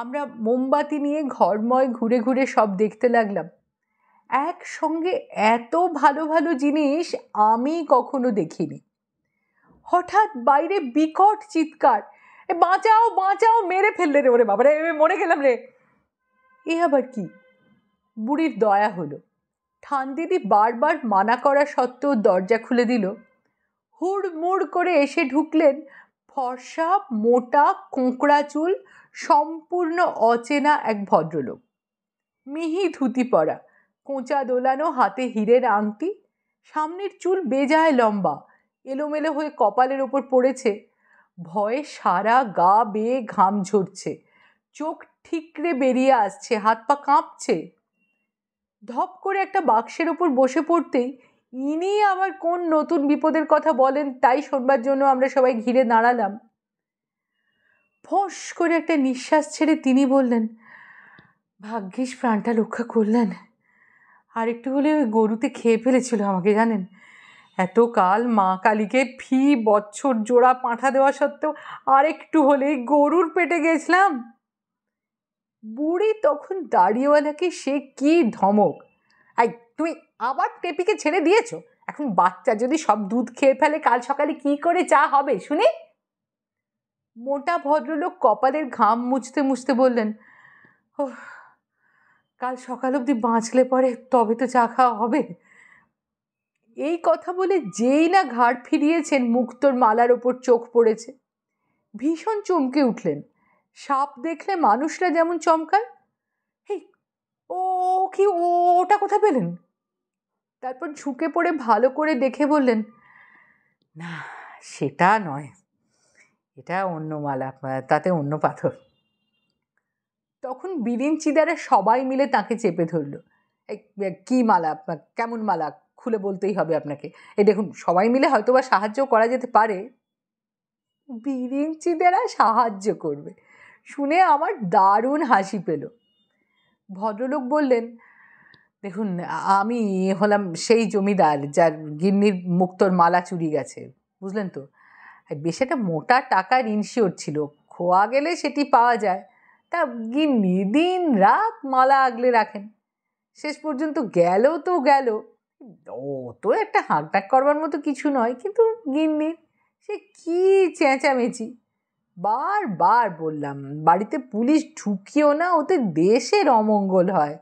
আমরা মোমবাতি নিয়ে ঘরময় ঘুরে ঘুরে সব দেখতে লাগলাম একসঙ্গে এত ভালো ভালো জিনিস আমি কখনো দেখিনি হঠাৎ বাইরে বিকট চিৎকার এ বাঁচাও বাঁচাও মেরে ফেললে রে ওরে রে মরে গেলাম রে এ আবার কি বুড়ির দয়া হলো দিদি বারবার মানা করা সত্ত্বেও দরজা খুলে দিল হুড়মুড় করে এসে ঢুকলেন ফর্সা মোটা কোঁকড়া চুল সম্পূর্ণ অচেনা এক ভদ্রলোক মিহি ধুতি পরা কোঁচা দোলানো হাতে হীরের আংটি সামনের চুল বেজায় লম্বা এলোমেলো হয়ে কপালের ওপর পড়েছে ভয়ে সারা গা বেয়ে ঘাম ঝরছে চোখ ঠিকরে বেরিয়ে আসছে হাত পা কাঁপছে ধপ করে একটা বাক্সের ওপর বসে পড়তেই ইনি আবার কোন নতুন বিপদের কথা বলেন তাই শোনবার জন্য আমরা সবাই ঘিরে দাঁড়ালাম ফোঁস করে একটা নিঃশ্বাস ছেড়ে তিনি বললেন ভাগ্যিস প্রাণটা রক্ষা করলেন আর একটু হলে ওই গরুতে খেয়ে ফেলেছিল আমাকে জানেন এত কাল মা কালীকে ফি বছর জোড়া পাঁঠা দেওয়া সত্ত্বেও আরেকটু হলে গরুর পেটে গেছিলাম বুড়ি তখন দাড়িওয়ালাকে সে কি ধমক তুমি আবার টেপিকে ছেড়ে দিয়েছো এখন বাচ্চা যদি সব দুধ খেয়ে ফেলে কাল সকালে কি করে চা হবে শুনি মোটা ভদ্রলোক কপালের ঘাম মুছতে মুছতে বললেন ও কাল সকাল অবধি বাঁচলে পরে তবে তো চা খাওয়া হবে এই কথা বলে যেই না ঘাড় ফিরিয়েছেন মুক্তর মালার ওপর চোখ পড়েছে ভীষণ চমকে উঠলেন সাপ দেখলে মানুষরা যেমন চমকায় ও কি ওটা কোথায় পেলেন তারপর ঝুঁকে পড়ে ভালো করে দেখে বললেন না সেটা নয় এটা অন্য মালা তাতে অন্য পাথর তখন বিলিন সবাই মিলে তাকে চেপে ধরল কি মালা কেমন মালা খুলে বলতেই হবে আপনাকে এ দেখুন সবাই মিলে হয়তো বা সাহায্য করা যেতে পারে বিরিঞ্চিদেরা সাহায্য করবে শুনে আমার দারুণ হাসি পেলো ভদ্রলোক বললেন দেখুন আমি হলাম সেই জমিদার যার গিন্নির মুক্তর মালা চুরি গেছে বুঝলেন তো বেশ একটা মোটা টাকার ইনশিওর ছিল খোয়া গেলে সেটি পাওয়া যায় তা গিন্নি দিন রাত মালা আগলে রাখেন শেষ পর্যন্ত গেল তো গেল অত একটা হাঁকডাক করবার মতো কিছু নয় কিন্তু গিন্নির সে কী চেঁচামেচি বারবার বললাম বাড়িতে পুলিশ ঢুকিও না ওতে দেশের অমঙ্গল হয়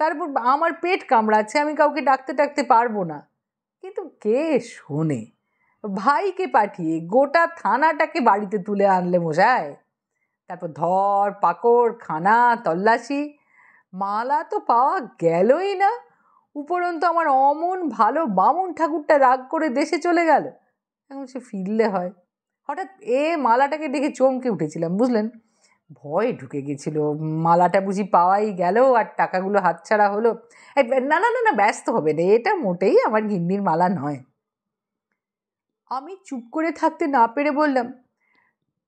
তারপর আমার পেট কামড়াচ্ছে আমি কাউকে ডাকতে ডাকতে পারবো না কিন্তু কে শোনে ভাইকে পাঠিয়ে গোটা থানাটাকে বাড়িতে তুলে আনলে মশায় তারপর ধর পাকড় খানা তল্লাশি মালা তো পাওয়া গেলই না উপরন্তু আমার অমন ভালো বামুন ঠাকুরটা রাগ করে দেশে চলে গেল এখন সে ফিরলে হয় হঠাৎ এ মালাটাকে দেখে চমকে উঠেছিলাম বুঝলেন ভয় ঢুকে গেছিল মালাটা বুঝি পাওয়াই গেল আর টাকাগুলো হাতছাড়া হলো না না না না ব্যস্ত হবে না এটা মোটেই আমার গিন্নির মালা নয় আমি চুপ করে থাকতে না পেরে বললাম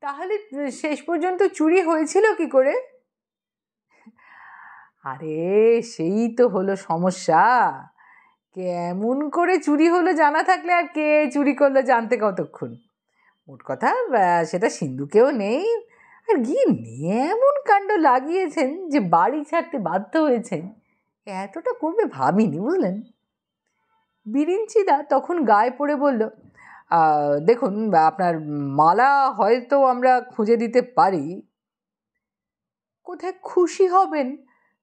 তাহলে শেষ পর্যন্ত চুরি হয়েছিল কি করে আরে সেই তো হলো সমস্যা কেমন করে চুরি হলো জানা থাকলে আর কে চুরি করলো জানতে কতক্ষণ মোট কথা সেটা সিন্ধুকেও নেই আর গিয়ে নিয়ে এমন কাণ্ড লাগিয়েছেন যে বাড়ি ছাড়তে বাধ্য হয়েছেন এতটা করবে ভাবিনি বুঝলেন বিরিঞ্চিদা তখন গায়ে পড়ে বলল দেখুন আপনার মালা হয়তো আমরা খুঁজে দিতে পারি কোথায় খুশি হবেন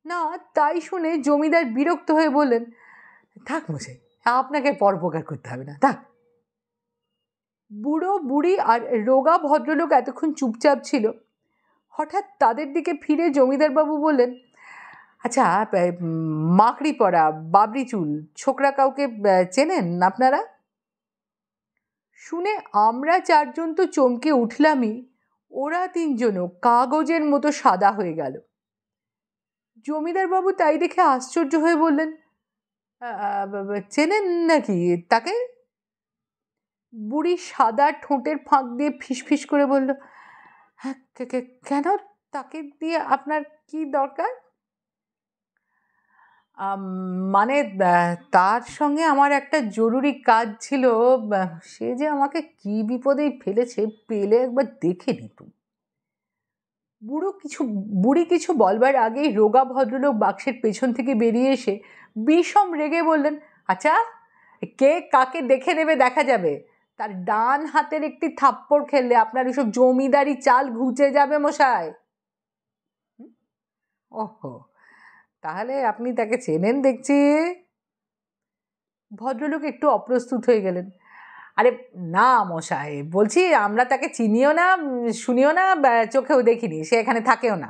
না তাই শুনে জমিদার বিরক্ত হয়ে বললেন থাক মশাই আপনাকে পরপকার করতে হবে না থাক বুড়ো বুড়ি আর রোগা ভদ্রলোক এতক্ষণ চুপচাপ ছিল হঠাৎ তাদের দিকে ফিরে জমিদারবাবু বললেন আচ্ছা মাকড়ি পড়া বাবরি চুল ছোকরা কাউকে চেনেন আপনারা শুনে আমরা চারজন তো চমকে উঠলামই ওরা তিনজনও কাগজের মতো সাদা হয়ে গেল জমিদারবাবু তাই দেখে আশ্চর্য হয়ে বললেন চেনেন নাকি তাকে বুড়ি সাদা ঠোঁটের ফাঁক দিয়ে ফিসফিস করে বলল হ্যাঁ কেন তাকে দিয়ে আপনার কি দরকার মানে তার সঙ্গে আমার একটা জরুরি কাজ ছিল সে যে আমাকে কি বিপদেই ফেলেছে পেলে একবার দেখে নিত বুড়ো কিছু বুড়ি কিছু বলবার আগেই রোগা ভদ্রলোক বাক্সের পেছন থেকে বেরিয়ে এসে বিষম রেগে বললেন আচ্ছা কে কাকে দেখে নেবে দেখা যাবে তার ডান হাতের একটি থাপ্পড় খেললে আপনার এসব জমিদারি চাল ঘুচে যাবে মশাই ওহো তাহলে আপনি তাকে চেনেন দেখছি ভদ্রলোক একটু অপ্রস্তুত হয়ে গেলেন আরে না মশাই বলছি আমরা তাকে চিনিও না শুনিও না চোখেও দেখিনি সে এখানে থাকেও না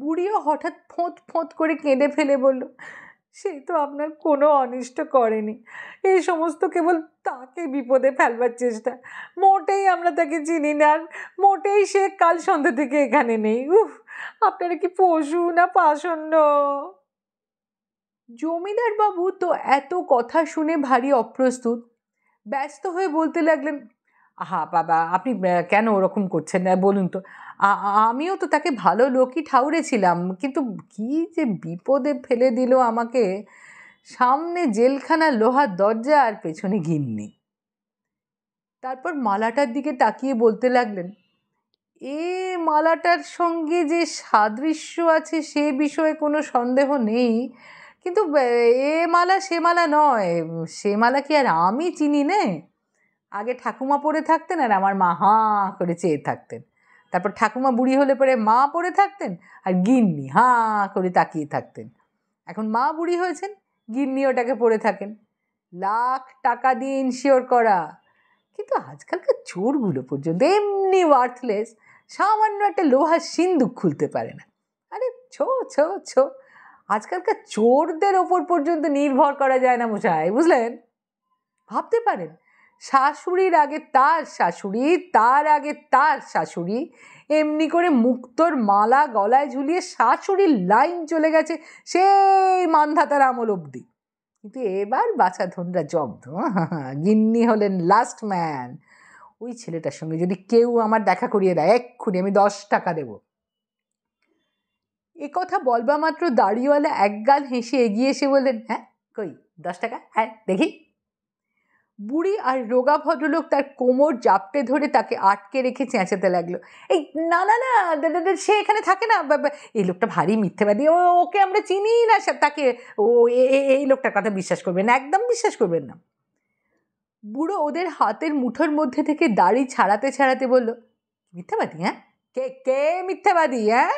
বুড়িও হঠাৎ ফোঁত ফোঁত করে কেঁদে ফেলে বলল সেই তো আপনার কোনো অনিষ্ট করেনি এই সমস্ত কেবল তাকে বিপদে ফেলবার চেষ্টা মোটেই আমরা তাকে চিনি না আর মোটেই সে কাল সন্ধ্যা থেকে এখানে নেই উফ আপনারা কি পশু না পাষণ্ড জমিদার বাবু তো এত কথা শুনে ভারী অপ্রস্তুত ব্যস্ত হয়ে বলতে লাগলেন হা বাবা আপনি কেন ওরকম করছেন বলুন তো আমিও তো তাকে ভালো লোকই ঠাউরেছিলাম কিন্তু কি যে বিপদে ফেলে দিল আমাকে সামনে জেলখানা লোহার দরজা আর পেছনে গিন্নি তারপর মালাটার দিকে তাকিয়ে বলতে লাগলেন এ মালাটার সঙ্গে যে সাদৃশ্য আছে সে বিষয়ে কোনো সন্দেহ নেই কিন্তু এ মালা সে মালা নয় সে মালা কি আর আমি চিনি না আগে ঠাকুমা পরে থাকতেন আর আমার মা হাঁ করে চেয়ে থাকতেন তারপর ঠাকুমা বুড়ি হলে পরে মা পরে থাকতেন আর গিন্নি হাঁ করে তাকিয়ে থাকতেন এখন মা বুড়ি হয়েছেন গিন্নি ওটাকে পরে থাকেন লাখ টাকা দিয়ে ইনশিওর করা কিন্তু আজকালকার চোরগুলো পর্যন্ত এমনি ওয়ার্থলেস সামান্য একটা লোহার সিন্দুক খুলতে পারে না আরে ছো ছো ছো আজকালকার চোরদের ওপর পর্যন্ত নির্ভর করা যায় না মশাই বুঝলেন ভাবতে পারেন শাশুড়ির আগে তার শাশুড়ি তার আগে তার শাশুড়ি এমনি করে মুক্তোর মালা গলায় ঝুলিয়ে শাশুড়ির লাইন চলে গেছে সেই মানধাতার আমল অবধি কিন্তু এবার ধনরা জব্দ গিন্নি হলেন লাস্ট ম্যান ওই ছেলেটার সঙ্গে যদি কেউ আমার দেখা করিয়ে দেয় এক্ষুনি আমি দশ টাকা দেব এ কথা বলবা মাত্র দাড়িওয়ালা একগাল হেসে এগিয়ে এসে বললেন হ্যাঁ কই দশ টাকা হ্যাঁ দেখি বুড়ি আর রোগা ভদ্রলোক তার কোমর জাপটে ধরে তাকে আটকে রেখে চেঁচাতে লাগলো এই না না না সে এখানে থাকে না এই লোকটা ভারী মিথ্যেবাদী ওকে আমরা চিনি না তাকে ও এই লোকটার কথা বিশ্বাস করবেন একদম বিশ্বাস করবেন না বুড়ো ওদের হাতের মুঠোর মধ্যে থেকে দাড়ি ছাড়াতে ছাড়াতে বলল মিথ্যাবাদী হ্যাঁ কে কে মিথ্যাবাদী হ্যাঁ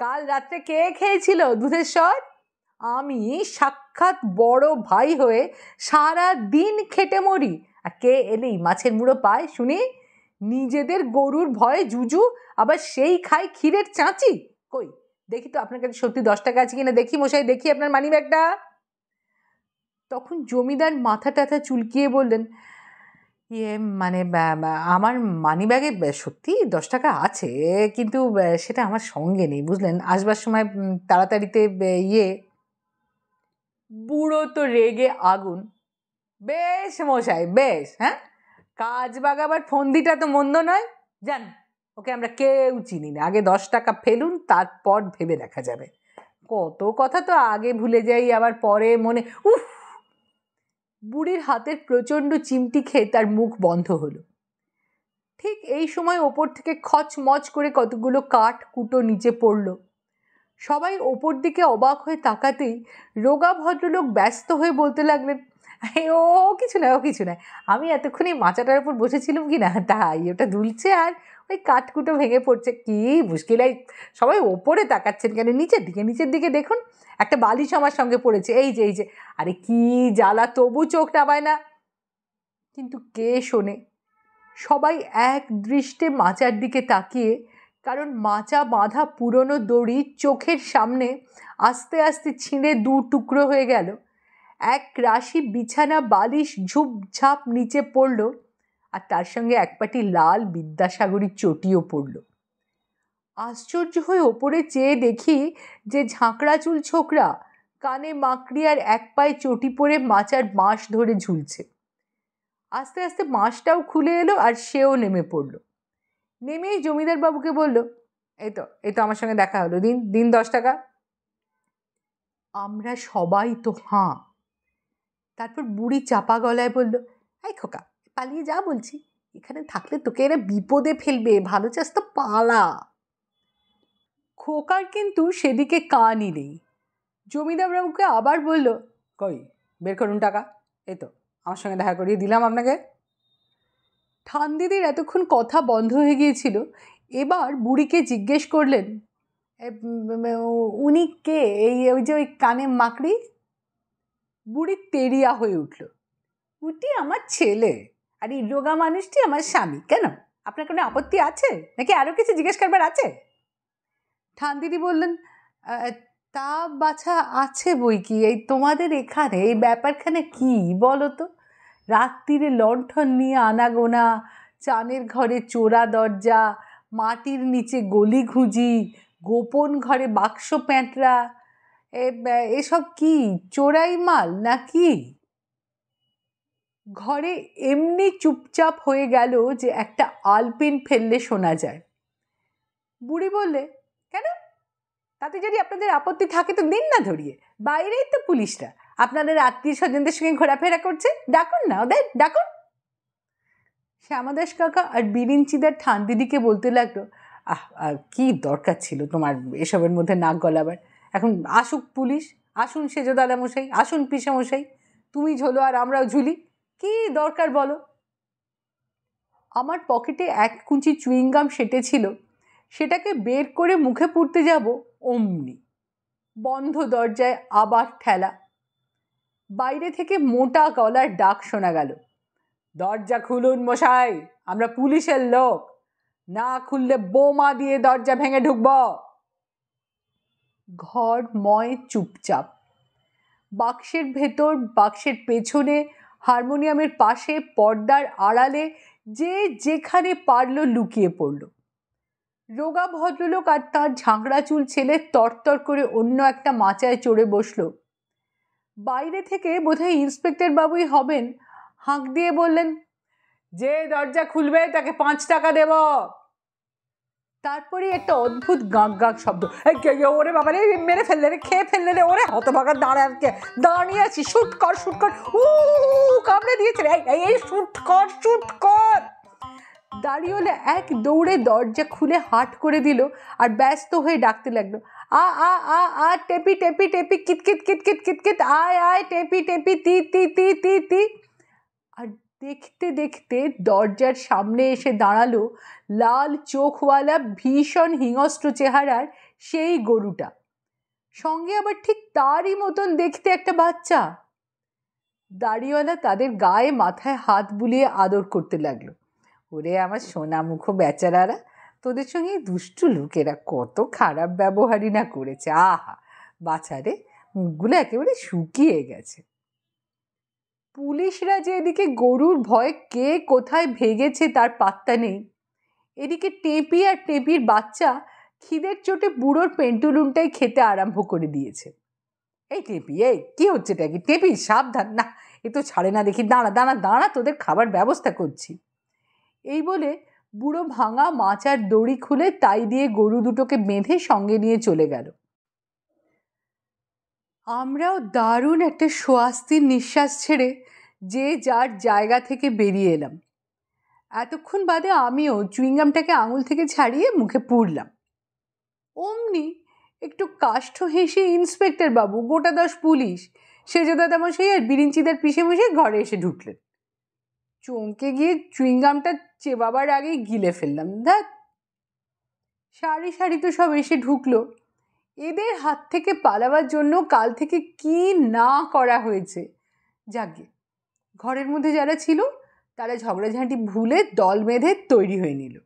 কাল রাত্রে কে খেয়েছিল দুধের সর আমি সাক্ষাৎ বড় ভাই হয়ে সারা দিন খেটে মরি আর কে এলেই মাছের মুড়ো পায় শুনি নিজেদের গরুর ভয়ে জুজু আবার সেই খায় ক্ষীরের চাঁচি কই দেখি তো আপনার কাছে সত্যি দশ টাকা আছে কিনা দেখি মশাই দেখি আপনার মানি ব্যাগটা তখন জমিদার মাথা টাথা চুলকিয়ে বললেন ইয়ে মানে আমার মানি ব্যাগে সত্যি দশ টাকা আছে কিন্তু সেটা আমার সঙ্গে নেই বুঝলেন আসবার সময় তাড়াতাড়িতে ইয়ে বুড়ো তো রেগে আগুন বেশ মশাই বেশ হ্যাঁ কাজ বাগাবার ফন্দিটা তো মন্দ নয় জান ওকে আমরা কেউ চিনি না আগে দশ টাকা ফেলুন তারপর ভেবে দেখা যাবে কত কথা তো আগে ভুলে যাই আবার পরে মনে উফ বুড়ির হাতের প্রচণ্ড চিমটি খেয়ে তার মুখ বন্ধ হলো ঠিক এই সময় ওপর থেকে খচমচ করে কতগুলো কাঠ কুটো নিচে পড়লো সবাই ওপর দিকে অবাক হয়ে তাকাতেই রোগা ভদ্রলোক ব্যস্ত হয়ে বলতে লাগলেন ও কিছু নয় ও কিছু নয় আমি এতক্ষণ এই মাচাটার উপর বসেছিলাম কি না তাই ওটা দুলছে আর ওই কাঠকুটো ভেঙে পড়ছে কি মুশকিলাই সবাই ওপরে তাকাচ্ছেন কেন নিচের দিকে নিচের দিকে দেখুন একটা বালিশ আমার সঙ্গে পড়েছে এই যে এই যে আরে কি জ্বালা তবু চোখ নামায় না কিন্তু কে শোনে সবাই এক দৃষ্টে মাচার দিকে তাকিয়ে কারণ মাচা বাঁধা পুরনো দড়ি চোখের সামনে আস্তে আস্তে ছিঁড়ে দু টুকরো হয়ে গেল এক রাশি বিছানা বালিশ ঝুপঝাপ নিচে পড়ল আর তার সঙ্গে এক পাটি লাল বিদ্যাসাগরী চটিও পড়ল আশ্চর্য হয়ে ওপরে চেয়ে দেখি যে ঝাঁকড়া চুল ছোকরা কানে মাকড়ি আর এক পায়ে চটি পরে মাচার বাঁশ ধরে ঝুলছে আস্তে আস্তে বাঁশটাও খুলে এলো আর সেও নেমে পড়লো নেমেই জমিদার বাবুকে বলল এই তো এই তো আমার সঙ্গে দেখা হলো দিন দিন দশ টাকা আমরা সবাই তো হাঁ তারপর বুড়ি চাপা গলায় বলল এই খোকা পালিয়ে যা বলছি এখানে থাকলে তোকে এরা বিপদে ফেলবে ভালো চাষ তো পালা খোকার কিন্তু সেদিকে কানই নেই জমিদারবাবুকে আবার বলল কই বের করুন টাকা এই তো আমার সঙ্গে দেখা করিয়ে দিলাম আপনাকে দিদির এতক্ষণ কথা বন্ধ হয়ে গিয়েছিল এবার বুড়িকে জিজ্ঞেস করলেন উনি কে এই ওই যে ওই কানে মাকড়ি বুড়ি তেরিয়া হয়ে উঠল উটি আমার ছেলে আর এই রোগা মানুষটি আমার স্বামী কেন আপনার কোনো আপত্তি আছে নাকি আরও কিছু জিজ্ঞেস করবার আছে ঠান্দিদি বললেন তা বাছা আছে বই কি এই তোমাদের এখানে এই ব্যাপারখানে কি বলো তো রাত্তিরে লণ্ঠন নিয়ে আনাগোনা চানের ঘরে চোরা দরজা মাটির নিচে গলি খুঁজি গোপন ঘরে বাক্স প্যাঁটরা এসব কি চোরাই মাল না কি ঘরে এমনি চুপচাপ হয়ে গেল যে একটা আলপিন ফেললে শোনা যায় বুড়ি বললে কেন তাতে যদি আপনাদের আপত্তি থাকে তো দিন না ধরিয়ে বাইরেই তো পুলিশরা আপনাদের আত্মীয় স্বজনদের সঙ্গে ঘোরাফেরা করছে ডাকুন না ওদের ডাকুন শ্যামাদাস কাকা আর বিরিঞ্চিদার দিদিকে বলতে লাগলো আহ কি দরকার ছিল তোমার এসবের মধ্যে নাক গলাবার এখন আসুক পুলিশ আসুন দাদা মশাই আসুন মশাই তুমি ঝোলো আর আমরাও ঝুলি কি দরকার বলো আমার পকেটে এক কুঞ্চি চুইংগাম সেটে ছিল সেটাকে বের করে মুখে পুড়তে যাব অমনি বন্ধ দরজায় আবার ঠেলা বাইরে থেকে মোটা গলার ডাক শোনা গেল দরজা খুলুন মশাই আমরা পুলিশের লোক না খুললে বোমা দিয়ে দরজা ভেঙে ঢুকব ঘর ময় চুপচাপ বাক্সের ভেতর বাক্সের পেছনে হারমোনিয়ামের পাশে পর্দার আড়ালে যে যেখানে পারল লুকিয়ে পড়ল রোগা ভদ্রলোক আর তার ঝাঁকড়া চুল ছেলে তরতর করে অন্য একটা মাচায় চড়ে বসলো বাইরে থেকে বোধহয় ইন্সপেক্টর বাবুই হবেন হাঁক দিয়ে বললেন যে দরজা খুলবে তাকে পাঁচ টাকা দেব তারপরে একটা অদ্ভুত গাঁক গাঁক শব্দ ওরে বাবা রে মেরে ফেললে রে খেয়ে ফেললে রে ওরে হতভাগা দাঁড়া দাঁড়িয়ে আছি শুট কর শুট কর উ কামড়ে দিয়েছে এই শুট কর শুট কর দাঁড়িয়ে এক দৌড়ে দরজা খুলে হাট করে দিল আর ব্যস্ত হয়ে ডাকতে লাগলো আ আ আ আ টেপি টেপি টেপি কিতকিত কিতকিত কিতকিত আয় আয় টেপি টেপি তি তি তি তি তি আর দেখতে দেখতে দরজার সামনে এসে দাঁড়ালো লাল চোখওয়ালা ভীষণ হিংস্ত্র চেহারার সেই গরুটা সঙ্গে আবার ঠিক তারই মতন দেখতে একটা বাচ্চা দাড়িওয়ালা তাদের গায়ে মাথায় হাত বুলিয়ে আদর করতে লাগলো ওরে আমার সোনামুখো বেচারারা তোদের সঙ্গে দুষ্টু লোকেরা কত খারাপ ব্যবহারই না করেছে আহা বাছারে মুখগুলো একেবারে শুকিয়ে গেছে পুলিশরা যে এদিকে গরুর ভয়ে কে কোথায় ভেগেছে তার পাত্তা নেই এদিকে টেপি আর টেপির বাচ্চা খিদের চোটে বুড়োর পেন্টুলুনটাই খেতে আরম্ভ করে দিয়েছে এই টেপি এই কী হচ্ছে টাকি কি টেপি সাবধান না এ তো ছাড়ে না দেখি দাঁড়া দাঁড়া দাঁড়া তোদের খাবার ব্যবস্থা করছি এই বলে বুড়ো ভাঙা মাচার দড়ি খুলে তাই দিয়ে গরু দুটোকে বেঁধে সঙ্গে নিয়ে চলে গেল আমরাও দারুণ একটা সোয়াস্তির নিঃশ্বাস ছেড়ে যে যার জায়গা থেকে বেরিয়ে এলাম এতক্ষণ বাদে আমিও চুইংগামটাকে আঙুল থেকে ছাড়িয়ে মুখে পুড়লাম অমনি একটু কাষ্ঠ হেসে ইন্সপেক্টর বাবু গোটা দশ পুলিশ সেই আর বিরিঞ্চিদার পিষে মিশে ঘরে এসে ঢুকলেন চমকে গিয়ে চুইংগামটা চেবাবার আগেই গিলে ফেললাম ধ্যাত সারি সারি তো সব এসে ঢুকলো এদের হাত থেকে পালাবার জন্য কাল থেকে কি না করা হয়েছে যাকে ঘরের মধ্যে যারা ছিল তারা ঝগড়াঝাঁটি ভুলে দল বেঁধে তৈরি হয়ে নিল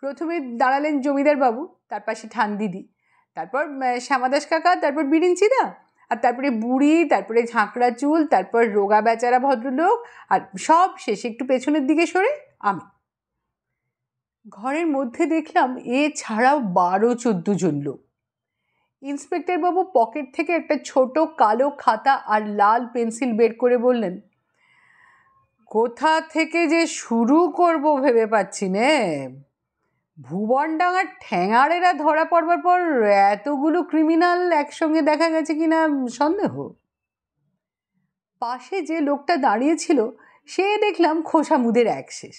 প্রথমে দাঁড়ালেন জমিদার বাবু তার পাশে ঠান দিদি তারপর শ্যামাদাস কাকা তারপর বিরিঞ্চিদা আর তারপরে বুড়ি তারপরে ঝাঁকড়া চুল তারপর রোগা বেচারা ভদ্রলোক আর সব শেষে একটু পেছনের দিকে সরে আমি ঘরের মধ্যে দেখলাম এ ছাড়াও বারো চোদ্দ জন লোক বাবু পকেট থেকে একটা ছোট কালো খাতা আর লাল পেন্সিল বের করে বললেন কোথা থেকে যে শুরু করব ভেবে পাচ্ছি নে ভুবনডাঙার ঠ্যাঙাড়েরা ধরা পড়বার পর এতগুলো ক্রিমিনাল একসঙ্গে দেখা গেছে কি না সন্দেহ পাশে যে লোকটা দাঁড়িয়েছিল সে দেখলাম খোসা মুদের এক শেষ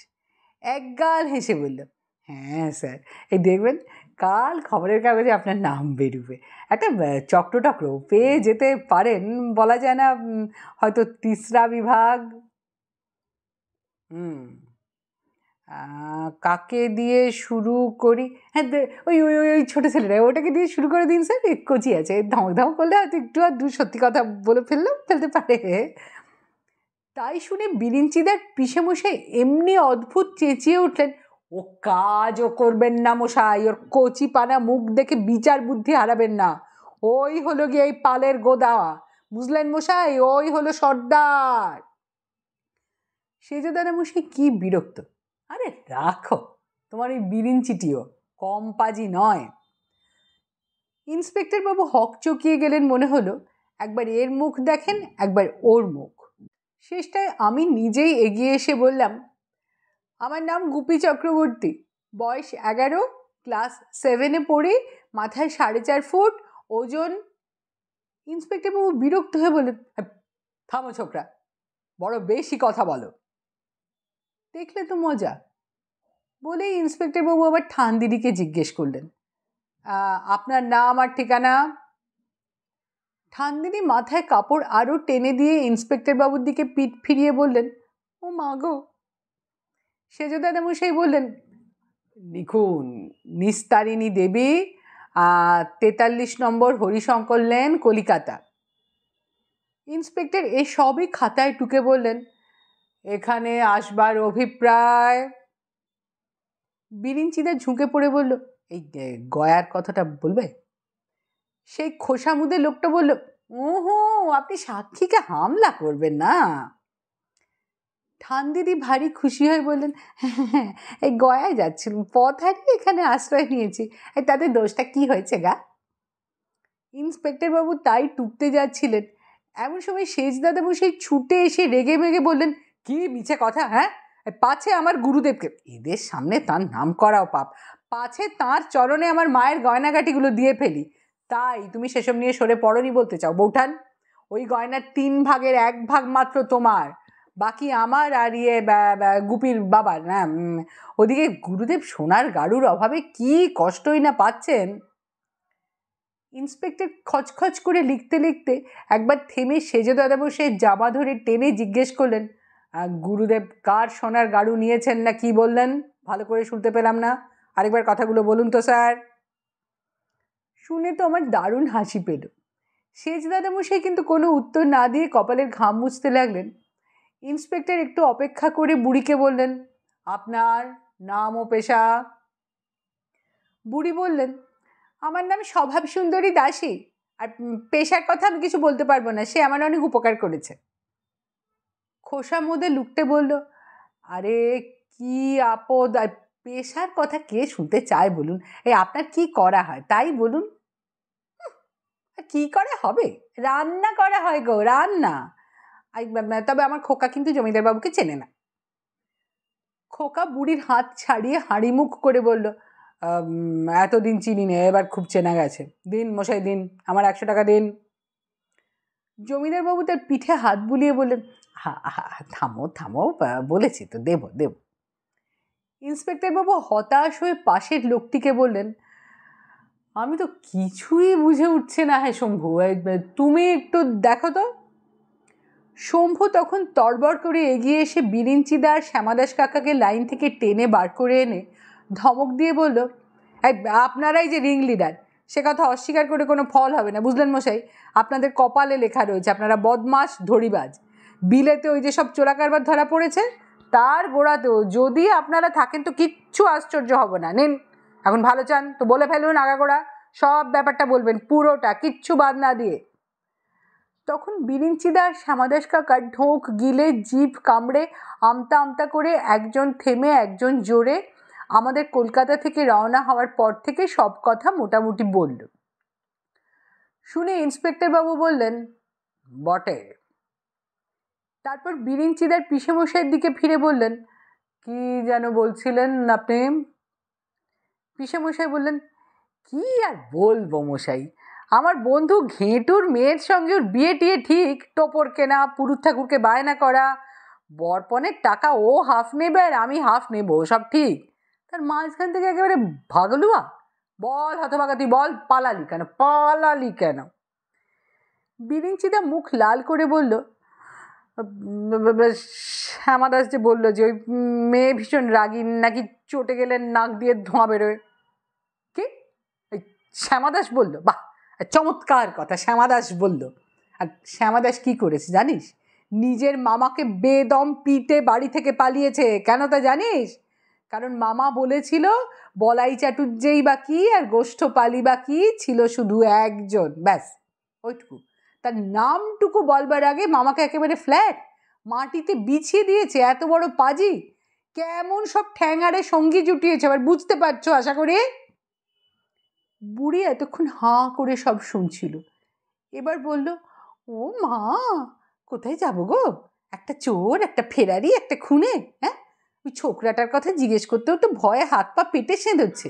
এক গাল হেসে বলল হ্যাঁ স্যার এই দেখবেন কাল খবরের কাগজে আপনার নাম বেরুবে একটা চক্র টক্র পেয়ে যেতে পারেন বলা যায় না হয়তো তিসরা বিভাগ হুম কাকে দিয়ে শুরু করি হ্যাঁ ওই ওই ওই ওই ছোটো ছেলেটা ওটাকে দিয়ে শুরু করে দিন স্যার কচি আছে ধমক ধমক করলে হয়তো একটু আর দু সত্যি কথা বলে ফেললাম ফেলতে পারে তাই শুনে বিরিঞ্চিদার পিসে মশে এমনি অদ্ভুত চেঁচিয়ে উঠলেন ও কাজও করবেন না মশাই ওর কচি পানা মুখ দেখে বিচার বুদ্ধি হারাবেন না ওই হলো গিয়ে এই পালের গোদা বুঝলেন মশাই ওই হলো সর্দার সেজদাদা মশাই কী বিরক্ত আরে রাখো তোমার এই বিরিঞ্চিটিও কম পাজি নয় ইন্সপেক্টর বাবু হক চকিয়ে গেলেন মনে হলো একবার এর মুখ দেখেন একবার ওর মুখ শেষটায় আমি নিজেই এগিয়ে এসে বললাম আমার নাম গুপি চক্রবর্তী বয়স এগারো ক্লাস সেভেনে পড়ি মাথায় সাড়ে চার ফুট ওজন ইন্সপেক্টর বাবু বিরক্ত হয়ে বললেন হ্যাঁ, থামো ছোকরা বড় বেশি কথা বলো দেখলে তো মজা বলেই ইন্সপেক্টরবাবু আবার দিদিকে জিজ্ঞেস করলেন আপনার নাম আর ঠিকানা ঠান্দিনি মাথায় কাপড় আরও টেনে দিয়ে ইন্সপেক্টরবাবুর দিকে পিঠ ফিরিয়ে বললেন ও মাগো সেজ দাদামশাই বললেন লিখুন নিস্তারিণী দেবী তেতাল্লিশ number Harishankar lane Kalikata inspector এসবই খাতায় টুকে বললেন এখানে আসবার অভিপ্রায় বিরিঞ্চিদা ঝুঁকে পড়ে বলল এই গয়ার কথাটা বলবে সেই খোসামুদে লোকটা বলল ওহো আপনি সাক্ষীকে হামলা করবেন না ঠান্দিদি ভারী খুশি হয়ে বললেন হ্যাঁ, এই গয়ায় যাচ্ছিল পথ হারিয়ে এখানে আশ্রয় নিয়েছি তাদের দোষটা কি হয়েছে গা বাবু তাই টুকতে যাচ্ছিলেন এমন সময় সেজদাদা বসে ছুটে এসে রেগে মেগে বললেন কি মিছে কথা হ্যাঁ পাছে আমার গুরুদেবকে এদের সামনে তার নাম করাও পাপ পাছে তার চরণে আমার মায়ের গয়নাগাটিগুলো দিয়ে ফেলি তাই তুমি সেসব নিয়ে সরে পড়নি বলতে চাও বৌঠান ওই গয়নার তিন ভাগের এক ভাগ মাত্র তোমার বাকি আমার আর ইয়ে গুপির বাবার না ওদিকে গুরুদেব সোনার গাড়ুর অভাবে কি কষ্টই না পাচ্ছেন ইন্সপেক্টর খচখচ করে লিখতে লিখতে একবার থেমে সেজে দাদা বসে জামা ধরে টেনে জিজ্ঞেস করলেন গুরুদেব কার সোনার গাড়ু নিয়েছেন না কি বললেন ভালো করে শুনতে পেলাম না আরেকবার কথাগুলো বলুন তো স্যার শুনে তো আমার দারুণ হাসি পেল সেজ দাদামশাই কিন্তু কোনো উত্তর না দিয়ে কপালের ঘাম মুছতে লাগলেন ইন্সপেক্টর একটু অপেক্ষা করে বুড়িকে বললেন আপনার নাম ও পেশা বুড়ি বললেন আমার নাম স্বভাব সুন্দরী দাসী আর পেশার কথা আমি কিছু বলতে পারবো না সে আমার অনেক উপকার করেছে খোসা মুদে লুকটে বলল আরে কি আপদ আর পেশার কথা কে শুনতে চায় বলুন এই আপনার কি করা হয় তাই বলুন কি করা হবে রান্না করা হয় গো রান্না তবে আমার খোকা কিন্তু জমিদার বাবুকে চেনে না খোকা বুড়ির হাত ছাড়িয়ে মুখ করে বলল এতদিন চিনি নেই এবার খুব চেনা গেছে দিন মশাই দিন আমার একশো টাকা দিন জমিদার বাবু তার পিঠে হাত বুলিয়ে বললেন থামো থামো বলেছি তো দেব দেব বাবু হতাশ হয়ে পাশের লোকটিকে বললেন আমি তো কিছুই বুঝে উঠছে না হ্যাঁ শম্ভু তুমি একটু দেখো তো শম্ভু তখন তরবর করে এগিয়ে এসে বিরিঞ্চিদার শ্যামাদাস কাকাকে লাইন থেকে টেনে বার করে এনে ধমক দিয়ে বলল আপনারাই যে রিং লিডার সে কথা অস্বীকার করে কোনো ফল হবে না বুঝলেন মশাই আপনাদের কপালে লেখা রয়েছে আপনারা বদমাস ধরিবাজ বিলেতে ওই যেসব চোরা কারবার ধরা পড়েছে তার গোড়াতেও যদি আপনারা থাকেন তো কিচ্ছু আশ্চর্য হব না নিন এখন ভালো চান তো বলে ফেলুন আগাগোড়া সব ব্যাপারটা বলবেন পুরোটা কিচ্ছু বাদ না দিয়ে তখন বিরিঞ্চিদার শ্যামাদেশ কাকা ঢোঁক গিলে জিভ কামড়ে আমতা আমতা করে একজন থেমে একজন জোরে আমাদের কলকাতা থেকে রওনা হওয়ার পর থেকে সব কথা মোটামুটি বলল শুনে ইন্সপেক্টরবাবু বললেন বটে তারপর বিরিঞ্চিদার মশাইয়ের দিকে ফিরে বললেন কি যেন বলছিলেন আপনি পিসে মশাই বললেন কি আর বলবো মশাই আমার বন্ধু ঘেঁটুর মেয়ের সঙ্গে ওর বিয়ে টিয়ে ঠিক টোপর কেনা পুরুত ঠাকুরকে বায়না করা বরপণের টাকা ও হাফ নেবে আর আমি হাফ নেবো সব ঠিক তার মাঝখান থেকে একেবারে ভাগলুয়া বল হতভাগা তুই বল পালালি কেন পালালি কেন বিরিঞ্চিদা মুখ লাল করে বলল শ্যামা দাস যে বললো যে ওই মেয়ে ভীষণ রাগি নাকি চটে গেলে নাক দিয়ে ধোঁয়া বেরোয় কি শ্যামা দাস বললো বাহ চমৎকার কথা শ্যামা দাস বললো আর শ্যামা দাস কী করেছে জানিস নিজের মামাকে বেদম পিটে বাড়ি থেকে পালিয়েছে কেন তা জানিস কারণ মামা বলেছিল বলাই চাটুর্যেই বা কী আর গোষ্ঠ পালি বা কী ছিল শুধু একজন ব্যাস ওইটুকু তার নামটুকু বলবার আগে মামাকে একেবারে ফ্ল্যাট মাটিতে বিছিয়ে দিয়েছে এত বড় পাজি কেমন সব ঠ্যাঙারে সঙ্গী জুটিয়েছে আবার বুঝতে পারছো আশা করে বুড়ি এতক্ষণ হাঁ করে সব শুনছিল এবার বলল ও মা কোথায় যাব গো একটা চোর একটা ফেরারি একটা খুনে হ্যাঁ ওই ছোকরাটার কথা জিজ্ঞেস করতেও তো ভয়ে হাত পা পেটে সেঁধ হচ্ছে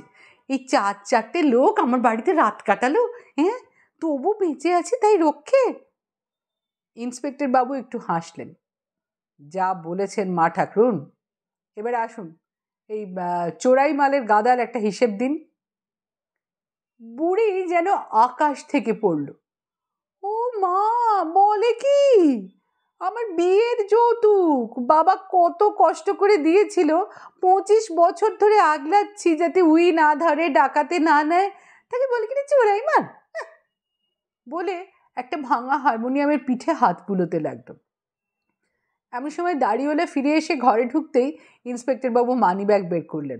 এই চার চারটে লোক আমার বাড়িতে রাত কাটালো হ্যাঁ তবু বেঁচে আছি তাই রক্ষে ইন্সপেক্টর বাবু একটু হাসলেন যা বলেছেন মা ঠাকরুন এবার আসুন এই চোরাই মালের গাদার একটা হিসেব দিন বুড়ি যেন আকাশ থেকে পড়ল ও মা বলে কি আমার বিয়ের যৌতুক বাবা কত কষ্ট করে দিয়েছিল পঁচিশ বছর ধরে আগলাচ্ছি যাতে উই না ধরে ডাকাতে না নেয় তাকে বলে কি চোরাই মাল বলে একটা ভাঙা হারমোনিয়ামের পিঠে হাত বুলোতে লাগল এমন সময় দাঁড়িয়ে ফিরে এসে ঘরে ঢুকতেই ইন্সপেক্টরবাবু মানি ব্যাগ বের করলেন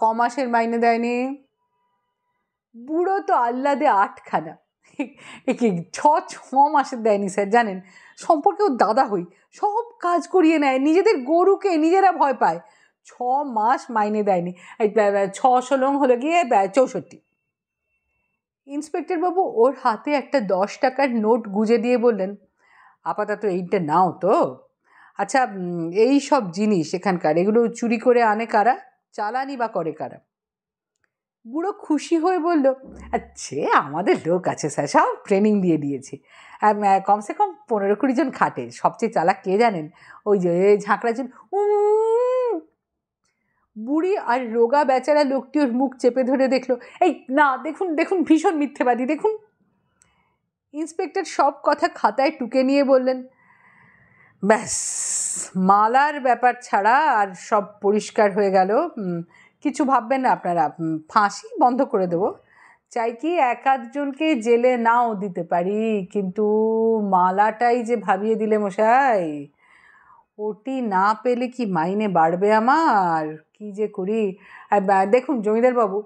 ক মাসের মাইনে দেয়নি বুড়ো তো আহ্লাদে আটখানা একে ছ ছ মাসের দেয়নি স্যার জানেন সম্পর্কেও দাদা হই সব কাজ করিয়ে নেয় নিজেদের গরুকে নিজেরা ভয় পায় ছ মাস মাইনে দেয়নি ছ ষোলং হলো গিয়ে চৌষট্টি ইন্সপেক্টরবাবু ওর হাতে একটা দশ টাকার নোট গুঁজে দিয়ে বললেন আপাতত এইটা নাও তো আচ্ছা এই সব জিনিস এখানকার এগুলো চুরি করে আনে কারা চালানি বা করে কারা বুড়ো খুশি হয়ে বলল আচ্ছে আমাদের লোক আছে স্যার সব ট্রেনিং দিয়ে দিয়েছে কমসে কম পনেরো কুড়ি জন খাটে সবচেয়ে চালাক কে জানেন ওই যে জন জন্য বুড়ি আর রোগা বেচারা লোকটি ওর মুখ চেপে ধরে দেখলো এই না দেখুন দেখুন ভীষণ মিথ্যেবাদী দেখুন ইন্সপেক্টর সব কথা খাতায় টুকে নিয়ে বললেন ব্যাস মালার ব্যাপার ছাড়া আর সব পরিষ্কার হয়ে গেল কিছু ভাববেন না আপনারা ফাঁসি বন্ধ করে দেবো চাই কি এক আধজনকে জেলে নাও দিতে পারি কিন্তু মালাটাই যে ভাবিয়ে দিলে মশাই ওটি না পেলে কি মাইনে বাড়বে আমার কি যে করি দেখুন জমিদার বাবু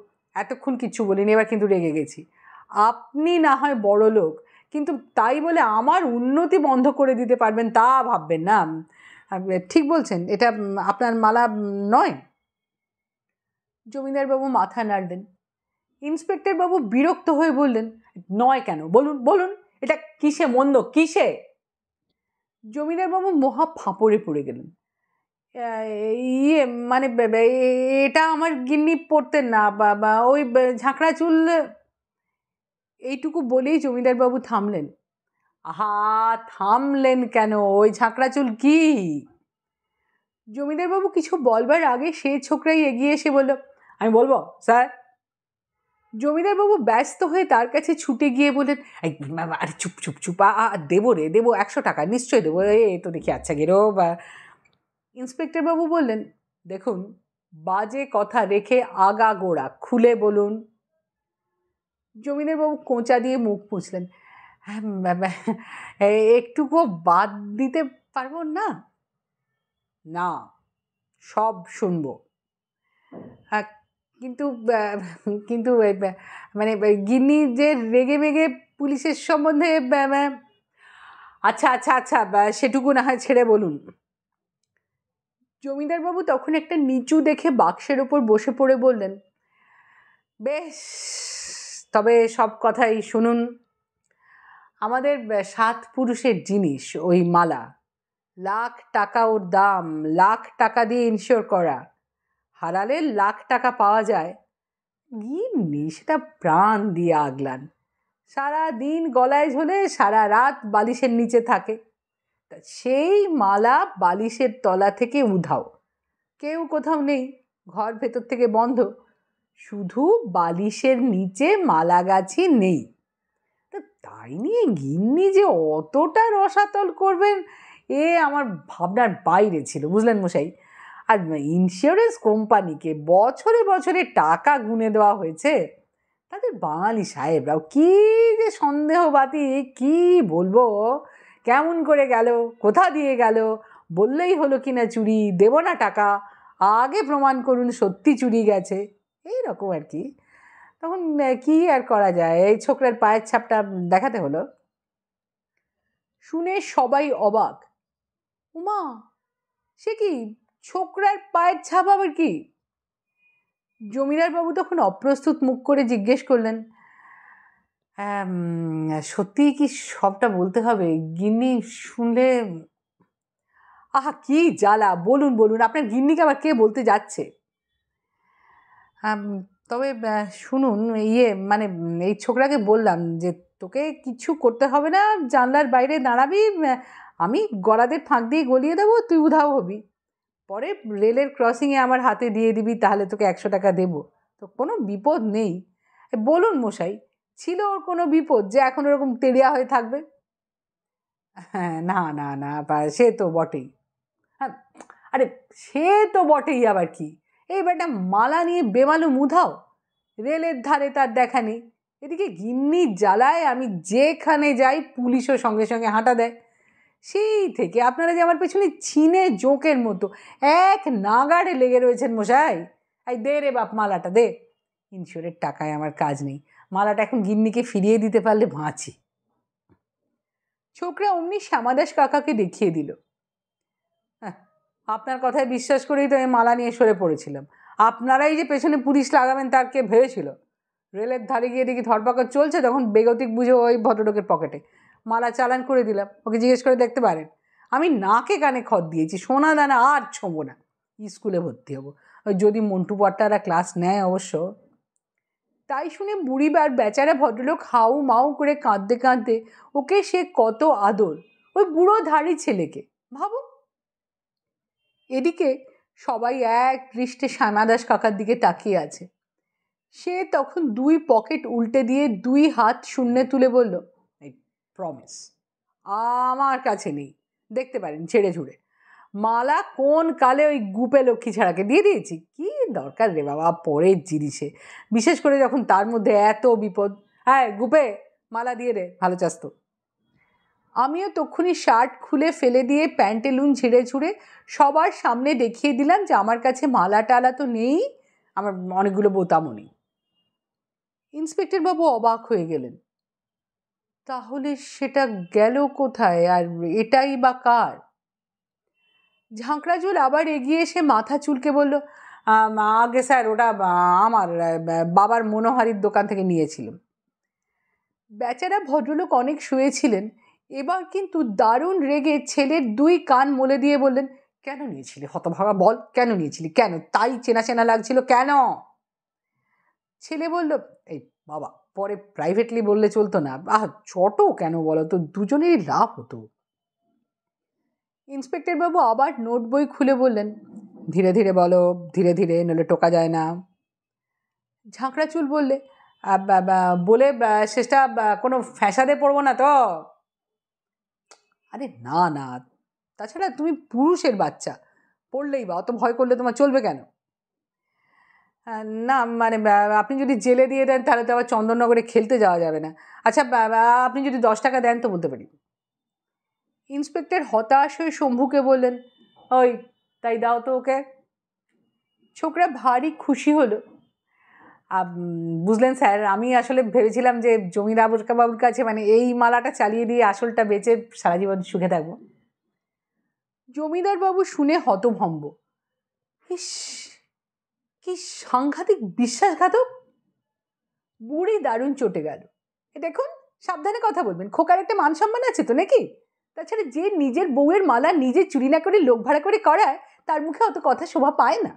এতক্ষণ কিচ্ছু বলিনি এবার কিন্তু রেগে গেছি আপনি না হয় বড় লোক কিন্তু তাই বলে আমার উন্নতি বন্ধ করে দিতে পারবেন তা ভাববেন না ঠিক বলছেন এটা আপনার মালা নয় জমিদারবাবু মাথা নাড়লেন ইন্সপেক্টরবাবু বিরক্ত হয়ে বললেন নয় কেন বলুন বলুন এটা কিসে মন্দ কিসে জমিদারবাবু মহা ফাঁপড়ে পড়ে গেলেন ইয়ে মানে এটা আমার গিন্নি পড়তে না বাবা ওই ঝাঁকড়া চুল এইটুকু বলেই জমিদারবাবু থামলেন আহা থামলেন কেন ওই ঝাঁকড়া চুল কী জমিদারবাবু কিছু বলবার আগে সে ছোকরাই এগিয়ে এসে বলল আমি বলবো স্যার জমিদারবাবু ব্যস্ত হয়ে তার কাছে ছুটে গিয়ে বললেন আরে চুপ চুপ চুপ আ দেবো রে দেবো একশো টাকা নিশ্চয়ই দেবো এ তো দেখি আচ্ছা গেরো বা ইন্সপেক্টরবাবু বললেন দেখুন বাজে কথা রেখে আগা গোড়া খুলে বলুন জমিনের বাবু কোঁচা দিয়ে মুখ পুঁছলেন হ্যাঁ, একটুকু বাদ দিতে পারবো না না সব শুনবো হ্যাঁ, কিন্তু কিন্তু মানে গিন্নি যে রেগে মেগে পুলিশের সম্বন্ধে আচ্ছা আচ্ছা আচ্ছা সেটুকু না হয় ছেড়ে বলুন জমিদারবাবু তখন একটা নিচু দেখে বাক্সের ওপর বসে পড়ে বললেন বেশ তবে সব কথাই শুনুন আমাদের সাত পুরুষের জিনিস ওই মালা লাখ টাকা ওর দাম লাখ টাকা দিয়ে ইনশিওর করা হারালে লাখ টাকা পাওয়া যায় গিন্নি সেটা প্রাণ দিয়ে আগলান সারা দিন গলায় ঝোলে সারা রাত বালিশের নিচে থাকে তা সেই মালা বালিশের তলা থেকে উধাও কেউ কোথাও নেই ঘর ভেতর থেকে বন্ধ শুধু বালিশের নিচে মালা গাছি নেই তা তাই নিয়ে গিন্নি যে অতটা রসাতল করবেন এ আমার ভাবনার বাইরে ছিল বুঝলেন মশাই আর ইন্স্যুরেন্স কোম্পানিকে বছরে বছরে টাকা গুনে দেওয়া হয়েছে তাদের বাঙালি সাহেবরাও কী যে সন্দেহবাদী কী বলবো কেমন করে গেল কোথা দিয়ে গেল বললেই হলো কি না চুরি দেব না টাকা আগে প্রমাণ করুন সত্যি চুরি গেছে এই রকম আর কি তখন কি আর করা যায় এই ছোকরার পায়ের ছাপটা দেখাতে হলো শুনে সবাই অবাক উমা সে কি ছোকরার পায়ের ছাপ আবার কি জমিদারবাবু তখন অপ্রস্তুত মুখ করে জিজ্ঞেস করলেন হ্যাঁ, সত্যিই কি সবটা বলতে হবে গিন্নি শুনলে আহা কি জ্বালা বলুন বলুন আপনার গিন্নিকে আবার কে বলতে যাচ্ছে হ্যাঁ, তবে শুনুন ইয়ে মানে এই ছোকরাকে বললাম যে তোকে কিছু করতে হবে না জানলার বাইরে দাঁড়াবি আমি গড়াদের ফাঁক দিয়ে গলিয়ে দেবো তুই উধাও হবি পরে রেলের ক্রসিংয়ে আমার হাতে দিয়ে দিবি তাহলে তোকে একশো টাকা দেবো তো কোনো বিপদ নেই বলুন মশাই ছিল ওর কোনো বিপদ যে এখন ওরকম তেড়িয়া হয়ে থাকবে হ্যাঁ না না না সে তো বটেই হ্যাঁ আরে সে তো বটেই আবার কি এই বেটা মালা নিয়ে বেমালুম উধাও রেলের ধারে তার দেখা নেই এদিকে গিন্নি জ্বালায় আমি যেখানে যাই পুলিশও সঙ্গে সঙ্গে হাঁটা দেয় সেই থেকে আপনারা যে আমার পেছনে ছিনে জোঁকের মতো এক নাগাড়ে লেগে রয়েছেন মশাই আই দে রে বাপ মালাটা দে ইন্স্যুরের টাকায় আমার কাজ নেই মালাটা এখন গিন্নিকে ফিরিয়ে দিতে পারলে বাঁচি ছোকরা অমনি শ্যামাদাস কাকাকে দেখিয়ে দিল হ্যাঁ আপনার কথায় বিশ্বাস করেই তো আমি মালা নিয়ে সরে পড়েছিলাম আপনারাই যে পেছনে পুলিশ লাগাবেন তার কে ভেবেছিল রেলের ধারে গিয়ে দেখি ধরপাকড় চলছে তখন বেগতিক বুঝে ওই ভদ্রলোকের পকেটে মালা চালান করে দিলাম ওকে জিজ্ঞেস করে দেখতে পারেন আমি নাকে কানে খত দিয়েছি সোনা দানা আর ছোঁব না স্কুলে ভর্তি হবো যদি মন্টু পাট্টারা ক্লাস নেয় অবশ্য তাই শুনে বুড়িবার বেচারা ভদ্রলোক হাউ মাউ করে কাঁদতে কাঁদতে ওকে সে কত আদর ওই বুড়ো ধারি ছেলেকে ভাবো এদিকে সবাই এক দৃষ্টে শ্যামাদাস কাকার দিকে তাকিয়ে আছে সে তখন দুই পকেট উল্টে দিয়ে দুই হাত শূন্যে তুলে বলল প্রমিস আমার কাছে নেই দেখতে পারেন ছেড়ে ঝুড়ে মালা কোন কালে ওই গুপে লক্ষ্মী ছাড়াকে দিয়ে দিয়েছি কি দরকার রে বাবা পরের জিনিসে বিশেষ করে যখন তার মধ্যে এত বিপদ হ্যাঁ গুপে মালা দিয়ে দে ভালো চাস তো আমিও তক্ষুনি শার্ট খুলে ফেলে দিয়ে প্যান্টেলুন ঝেড়ে ছুঁড়ে সবার সামনে দেখিয়ে দিলাম যে আমার কাছে মালা টালা তো নেই আমার অনেকগুলো বোতামও নেই ইন্সপেক্টর বাবু অবাক হয়ে গেলেন তাহলে সেটা গেল কোথায় আর এটাই বা কার ঝাঁকড়া চুল আবার এগিয়ে এসে মাথা চুলকে বলল আগে স্যার ওটা আমার বাবার মনোহারির দোকান থেকে নিয়েছিল বেচারা ভদ্রলোক অনেক শুয়েছিলেন এবার কিন্তু দারুণ রেগে ছেলের দুই কান মলে দিয়ে বললেন কেন নিয়েছিলি হতভাগা বল কেন নিয়েছিলি কেন তাই চেনা চেনা লাগছিল কেন ছেলে বলল এই বাবা পরে প্রাইভেটলি বললে চলতো না আহ চটো কেন বলো তো দুজনেরই লাভ হতো ইন্সপেক্টরবাবু আবার নোট বই খুলে বললেন ধীরে ধীরে বলো ধীরে ধীরে নলে টোকা যায় না ঝাঁকড়া চুল বললে বলে শেষটা কোনো ফ্যাসাদে পড়বো না তো আরে না না তাছাড়া তুমি পুরুষের বাচ্চা পড়লেই বা অত ভয় করলে তোমার চলবে কেন না মানে আপনি যদি জেলে দিয়ে দেন তাহলে তো আবার চন্দননগরে খেলতে যাওয়া যাবে না আচ্ছা আপনি যদি দশ টাকা দেন তো বলতে পারি ইন্সপেক্টর হতাশ হয়ে শম্ভুকে বললেন ওই তাই দাও তো ওকে ছোকরা ভারী খুশি হলো বুঝলেন স্যার আমি আসলে ভেবেছিলাম যে জমির আবরকাবুর বাবুর কাছে মানে এই মালাটা চালিয়ে দিয়ে আসলটা বেচে সারা জীবন সুখে থাকবো জমিদার বাবু শুনে হতভম্ব ইস কি সাংঘাতিক বিশ্বাসঘাতক বুড়ি দারুণ চটে গেল দেখুন সাবধানে কথা বলবেন খোকার একটা মান সম্মান আছে তো নাকি তাছাড়া যে নিজের বউয়ের মালা নিজে চুরি না করে লোক ভাড়া করে করায় তার মুখে অত কথা শোভা পায় না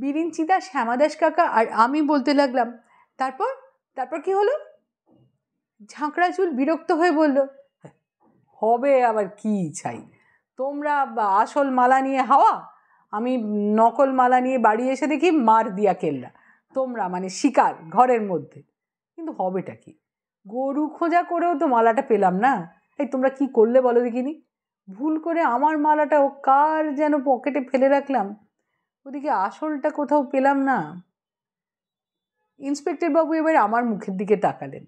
বিরিঞ্চিদা শ্যামাদাস কাকা আর আমি বলতে লাগলাম তারপর তারপর কি হলো ঝাঁকড়া চুল বিরক্ত হয়ে বলল হ্যাঁ, হবে আবার কি চাই তোমরা আসল মালা নিয়ে হাওয়া আমি নকল মালা নিয়ে বাড়ি এসে দেখি মার দিয়া কেল্লা তোমরা মানে শিকার ঘরের মধ্যে কিন্তু হবেটা কি গরু খোঁজা করেও তো মালাটা পেলাম না এই তোমরা কি করলে বলো দেখিনি ভুল করে আমার মালাটা ও কার যেন পকেটে ফেলে রাখলাম ওদিকে আসলটা কোথাও পেলাম না ইন্সপেক্টর বাবু এবার আমার মুখের দিকে তাকালেন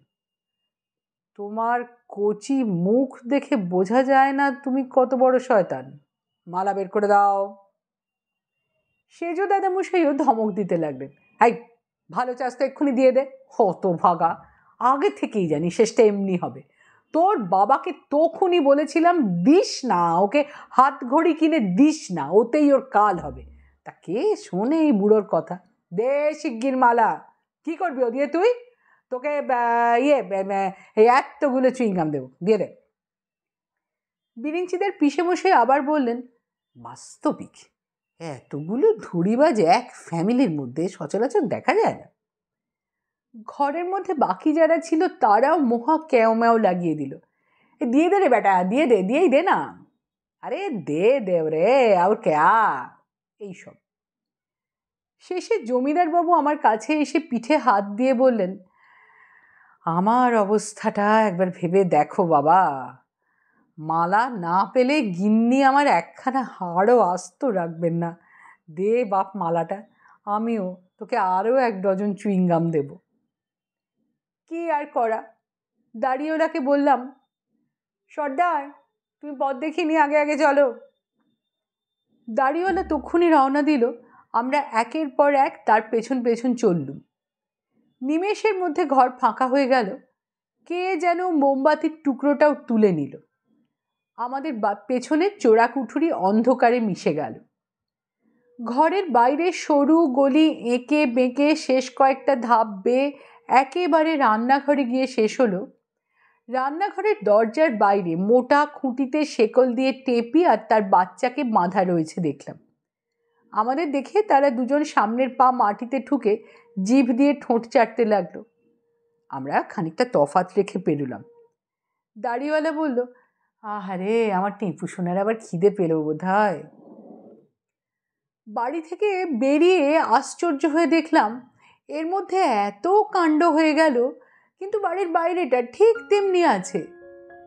তোমার কচি মুখ দেখে বোঝা যায় না তুমি কত বড় শয়তান মালা বের করে দাও সেজো দাদামশাইও ধমক দিতে লাগলেন হাই ভালো চাষ তো এক্ষুনি দিয়ে দে হত ভাগা আগে থেকেই জানি শেষটা এমনি হবে তোর বাবাকে তখনই বলেছিলাম দিস না ওকে হাত ঘড়ি কিনে দিস না ওতেই ওর কাল হবে তা কে শোনে এই বুড়োর কথা দে শিগগির মালা কী করবি ও দিয়ে তুই তোকে ইয়ে এতগুলো চুইংগাম দেবো দিয়ে রে বিরিঞ্চিদের পিষে বসে আবার বললেন বাস্তবিক এতগুলো ধুড়িবাজ এক ফ্যামিলির মধ্যে সচরাচর দেখা যায় না ঘরের মধ্যে বাকি যারা ছিল তারাও মোহা ক্যাওম্যাও লাগিয়ে দিল দিয়ে দে রে বেটা দিয়ে দে দিয়েই দে না আরে দে দেব রে আর ক্যা এইসব শেষে জমিদারবাবু আমার কাছে এসে পিঠে হাত দিয়ে বললেন আমার অবস্থাটা একবার ভেবে দেখো বাবা মালা না পেলে গিন্নি আমার একখানা হাড়ও আস্ত রাখবেন না দে বাপ মালাটা আমিও তোকে আরও এক ডজন চুইংগাম দেবো কী আর করা দাঁড়িয়ে ওনাকে বললাম সর্দার তুমি পথ দেখিনি আগে আগে চলো দাঁড়িওয়ালা তক্ষুনি রওনা দিল আমরা একের পর এক তার পেছন পেছন চললুম নিমেষের মধ্যে ঘর ফাঁকা হয়ে গেল কে যেন মোমবাতির টুকরোটাও তুলে নিল আমাদের পেছনের কুঠুরি অন্ধকারে মিশে গেল ঘরের বাইরে সরু গলি এঁকে বেঁকে শেষ কয়েকটা ধাপ বেয়ে একেবারে রান্নাঘরে গিয়ে শেষ হলো রান্নাঘরের দরজার বাইরে মোটা খুঁটিতে শেকল দিয়ে টেপি আর তার বাচ্চাকে বাঁধা রয়েছে দেখলাম আমাদের দেখে তারা দুজন সামনের পা মাটিতে ঠুকে জিভ দিয়ে ঠোঁট চাটতে লাগলো আমরা খানিকটা তফাত রেখে পেরুলাম দাড়িওয়ালা বলল আহারে আমার টিপু সোনার আবার খিদে পেল বোধ হয় বাড়ি থেকে বেরিয়ে আশ্চর্য হয়ে দেখলাম এর মধ্যে এত কাণ্ড হয়ে গেল কিন্তু বাড়ির বাইরেটা ঠিক তেমনি আছে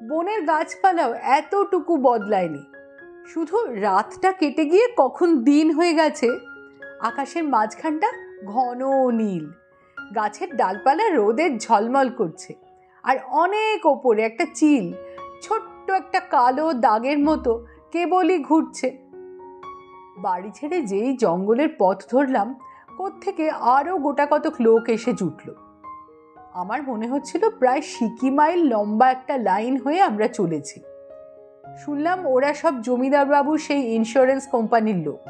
বনের গাছপালাও এতটুকু বদলায়নি শুধু রাতটা কেটে গিয়ে কখন দিন হয়ে গেছে আকাশের মাঝখানটা ঘন নীল গাছের ডালপালা রোদের ঝলমল করছে আর অনেক ওপরে একটা চিল ছোট্ট একটা কালো দাগের মতো কেবলই ঘুরছে বাড়ি ছেড়ে যেই জঙ্গলের পথ ধরলাম কোত্থেকে আরও গোটাকতক লোক এসে জুটল আমার মনে হচ্ছিল প্রায় সিকি মাইল লম্বা একটা লাইন হয়ে আমরা চলেছি শুনলাম ওরা সব জমিদারবাবু সেই ইন্স্যুরেন্স কোম্পানির লোক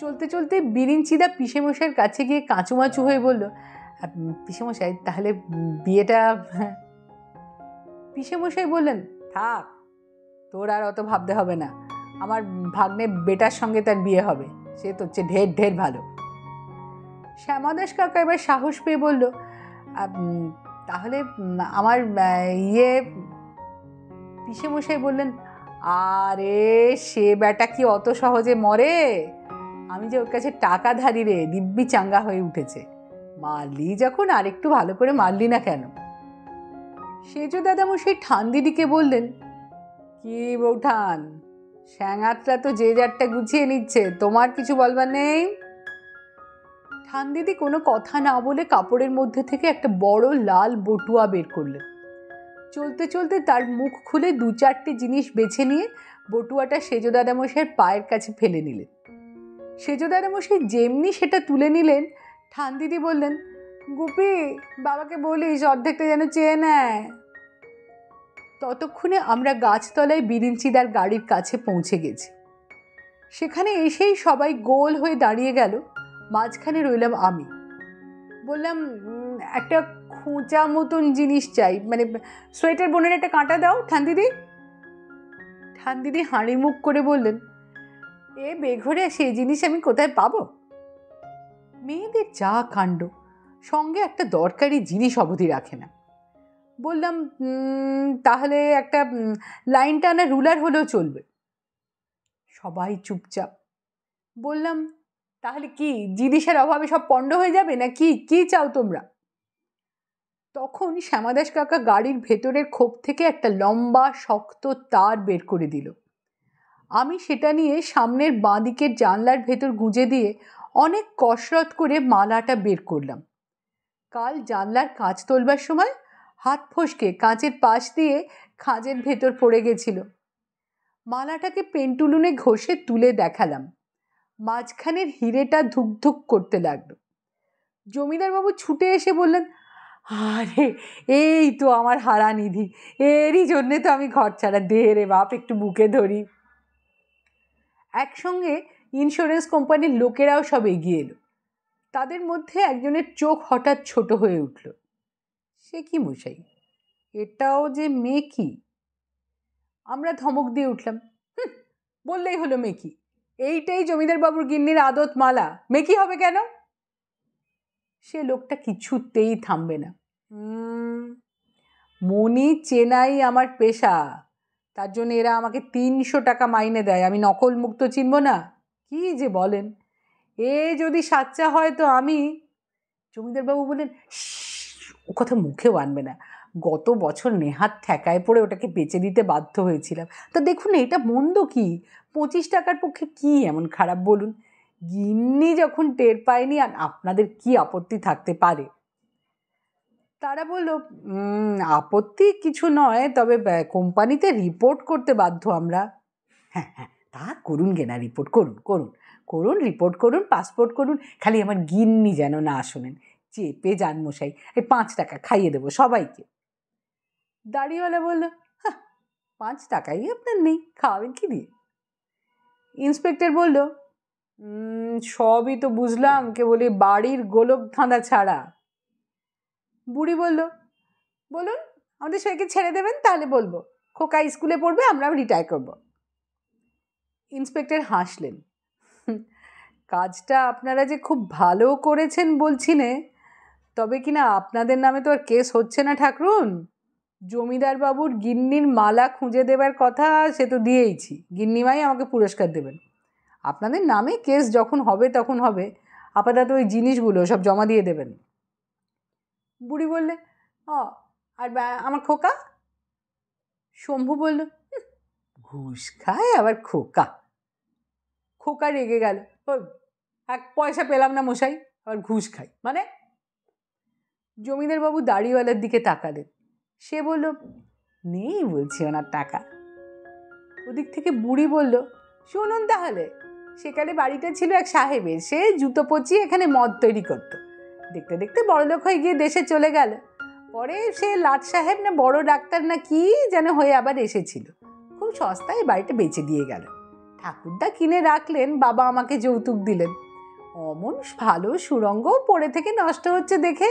চলতে চলতে বিরিঞ্চিদা পিসেমশাইয়ের কাছে গিয়ে কাঁচুমাচু হয়ে বলল পিসেমশাই তাহলে বিয়েটা পিসেমশাই বললেন থাক তোর আর অত ভাবতে হবে না আমার ভাগ্নে বেটার সঙ্গে তার বিয়ে হবে সে তো হচ্ছে ঢের ঢের ভালো শ্যামাদাস কাকা এবার সাহস পেয়ে বলল তাহলে আমার ইয়ে মশাই বললেন আরে সে ব্যাটা কি অত সহজে মরে আমি যে ওর কাছে টাকা ধারি রে দিব্যি চাঙ্গা হয়ে উঠেছে মারলি যখন আর একটু ভালো করে মারলি না কেন সেজো দাদামশাই ঠান্দিদিকে বললেন কি বৌঠান শ্যাঙাতটা তো যে যারটা গুছিয়ে নিচ্ছে তোমার কিছু বলবার নেই থান দিদি কোনো কথা না বলে কাপড়ের মধ্যে থেকে একটা বড় লাল বটুয়া বের করলেন চলতে চলতে তার মুখ খুলে দু চারটে জিনিস বেছে নিয়ে বটুয়াটা সেজো দাদামশাইয়ের পায়ের কাছে ফেলে নিলেন সেজো মশাই যেমনি সেটা তুলে নিলেন ঠান দিদি বললেন গুপি বাবাকে বলিস অর্ধেকটা যেন চেয়ে নেয় ততক্ষণে আমরা গাছতলায় বিরিঞ্চিদার গাড়ির কাছে পৌঁছে গেছি সেখানে এসেই সবাই গোল হয়ে দাঁড়িয়ে গেল মাঝখানে রইলাম আমি বললাম একটা খোঁচা মতন জিনিস চাই মানে সোয়েটার বোনের একটা কাঁটা দাও ঠান দিদি ঠান দিদি হাঁড়ি মুখ করে বললেন এ বেঘরে সেই জিনিস আমি কোথায় পাবো মেয়েদের চা কাণ্ড সঙ্গে একটা দরকারি জিনিস অবধি রাখে না বললাম তাহলে একটা লাইন টানা রুলার হলেও চলবে সবাই চুপচাপ বললাম তাহলে কি জিনিসের অভাবে সব পণ্ড হয়ে যাবে না কি কি চাও তোমরা তখন শ্যামাদাস কাকা গাড়ির ভেতরের খোপ থেকে একটা লম্বা শক্ত তার বের করে দিল আমি সেটা নিয়ে সামনের বাঁদিকের জানলার ভেতর গুঁজে দিয়ে অনেক কসরত করে মালাটা বের করলাম কাল জানলার কাঁচ তোলবার সময় হাত ফসকে কাঁচের পাশ দিয়ে খাঁজের ভেতর পড়ে গেছিল মালাটাকে পেন্টুলুনে ঘষে তুলে দেখালাম মাঝখানের হিরেটা ধুকধুক করতে লাগলো জমিদারবাবু ছুটে এসে বললেন আরে এই তো আমার হারা নিধি এরই জন্যে তো আমি ঘর ছাড়া দে রে বাপ একটু বুকে ধরি একসঙ্গে ইন্স্যুরেন্স কোম্পানির লোকেরাও সব এগিয়ে এলো তাদের মধ্যে একজনের চোখ হঠাৎ ছোট হয়ে উঠল সে কি মশাই এটাও যে মেয়ে কি আমরা ধমক দিয়ে উঠলাম বললেই হলো মেকি এইটাই জমিদার বাবুর গিন্নির আদত মালা মেকি হবে কেন সে লোকটা কিছুতেই থামবে না মনি চেনাই আমার পেশা তার জন্য এরা আমাকে তিনশো টাকা মাইনে দেয় আমি নকল মুক্ত চিনব না কি যে বলেন এ যদি সাচ্চা হয় তো আমি জমিদারবাবু বলেন ও কথা মুখেও আনবে না গত বছর নেহাত ঠেকায় পড়ে ওটাকে বেচে দিতে বাধ্য হয়েছিলাম তা দেখুন এটা মন্দ কি পঁচিশ টাকার পক্ষে কি এমন খারাপ বলুন গিন্নি যখন টের পায়নি আর আপনাদের কি আপত্তি থাকতে পারে তারা বলল আপত্তি কিছু নয় তবে কোম্পানিতে রিপোর্ট করতে বাধ্য আমরা হ্যাঁ হ্যাঁ তা করুন না রিপোর্ট করুন করুন করুন রিপোর্ট করুন পাসপোর্ট করুন খালি আমার গিন্নি যেন না শোনেন চেপে যান মশাই এই পাঁচ টাকা খাইয়ে দেবো সবাইকে দাঁড়িয়েওয়ালা বলল পাঁচ টাকাই আপনার নেই খাওয়াবেন কি দিয়ে ইন্সপেক্টর বলল সবই তো বুঝলাম কেবল বাড়ির গোলক ধাঁধা ছাড়া বুড়ি বলল বলুন আমাদের সবাইকে ছেড়ে দেবেন তাহলে বলবো খোকা স্কুলে পড়বে আমরা রিটায়ার করব ইন্সপেক্টর হাসলেন কাজটা আপনারা যে খুব ভালো করেছেন বলছিনে তবে কিনা আপনাদের নামে তো আর কেস হচ্ছে না ঠাকুরুন জমিদারবাবুর গিন্নির মালা খুঁজে দেবার কথা সে তো দিয়েইছি গিন্নিমাই আমাকে পুরস্কার দেবেন আপনাদের নামে কেস যখন হবে তখন হবে আপাতত ওই জিনিসগুলো সব জমা দিয়ে দেবেন বুড়ি বললে ও আর আমার খোকা শম্ভু বলল ঘুষ খায় আবার খোকা খোকা রেগে গেল এক পয়সা পেলাম না মশাই আবার ঘুষ খাই মানে জমিদারবাবু দাড়িওয়ালার দিকে তাকালেন সে বলল নেই বলছি ওনার টাকা ওদিক থেকে বুড়ি বলল শুনুন তাহলে সেখানে বাড়িটা ছিল এক সাহেবের সে জুতো পচিয়ে এখানে মদ তৈরি করতো দেখতে দেখতে বড়লোক হয়ে গিয়ে দেশে চলে গেল পরে সে লাট সাহেব না বড় ডাক্তার না কি যেন হয়ে আবার এসেছিল খুব সস্তায় বাড়িটা বেঁচে দিয়ে গেল ঠাকুরদা কিনে রাখলেন বাবা আমাকে যৌতুক দিলেন অমন ভালো সুরঙ্গ পড়ে থেকে নষ্ট হচ্ছে দেখে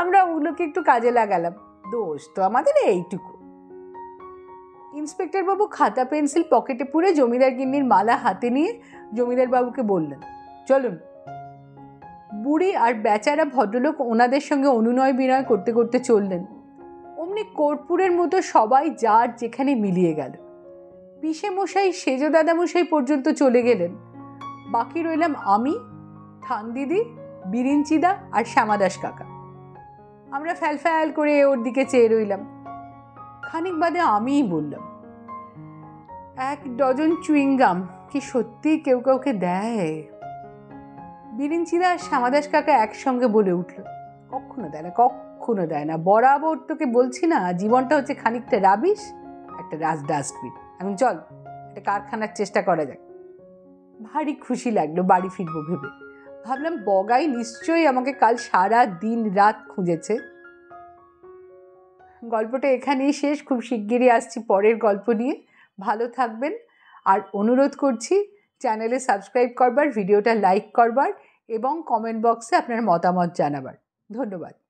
আমরা ওগুলোকে একটু কাজে লাগালাম দোষ তো আমাদের এইটুকু ইন্সপেক্টর বাবু খাতা পেন্সিল পকেটে পুরে জমিদার গিন্নির মালা হাতে নিয়ে জমিদার বাবুকে বললেন চলুন বুড়ি আর বেচারা ভদ্রলোক ওনাদের সঙ্গে অনুনয় বিনয় করতে করতে চললেন অমনি কর্পূরের মতো সবাই যার যেখানে মিলিয়ে গেল পিসে মশাই সেজ দাদামশাই পর্যন্ত চলে গেলেন বাকি রইলাম আমি থান দিদি বিরিঞ্চিদা আর শ্যামাদাস কাকা আমরা ফ্যালফ্যাল করে ওর দিকে চেয়ে রইলাম খানিক বাদে আমিই বললাম এক ডজন চুইংগাম কি সত্যি কেউ কাউকে দেয় বিরিঞ্চিদা আর শ্যামাদাস কাকা একসঙ্গে বলে উঠল কখনো দেয় না কখনো দেয় না বরাবর তোকে বলছি না জীবনটা হচ্ছে খানিকটা রাবিশ একটা রাজ ডাস্টবিন এখন চল একটা কারখানার চেষ্টা করা যাক ভারী খুশি লাগলো বাড়ি ফিরবো ভেবে ভাবলাম বগাই নিশ্চয়ই আমাকে কাল সারা দিন রাত খুঁজেছে গল্পটা এখানেই শেষ খুব শিগগিরই আসছি পরের গল্প নিয়ে ভালো থাকবেন আর অনুরোধ করছি চ্যানেলে সাবস্ক্রাইব করবার ভিডিওটা লাইক করবার এবং কমেন্ট বক্সে আপনার মতামত জানাবার ধন্যবাদ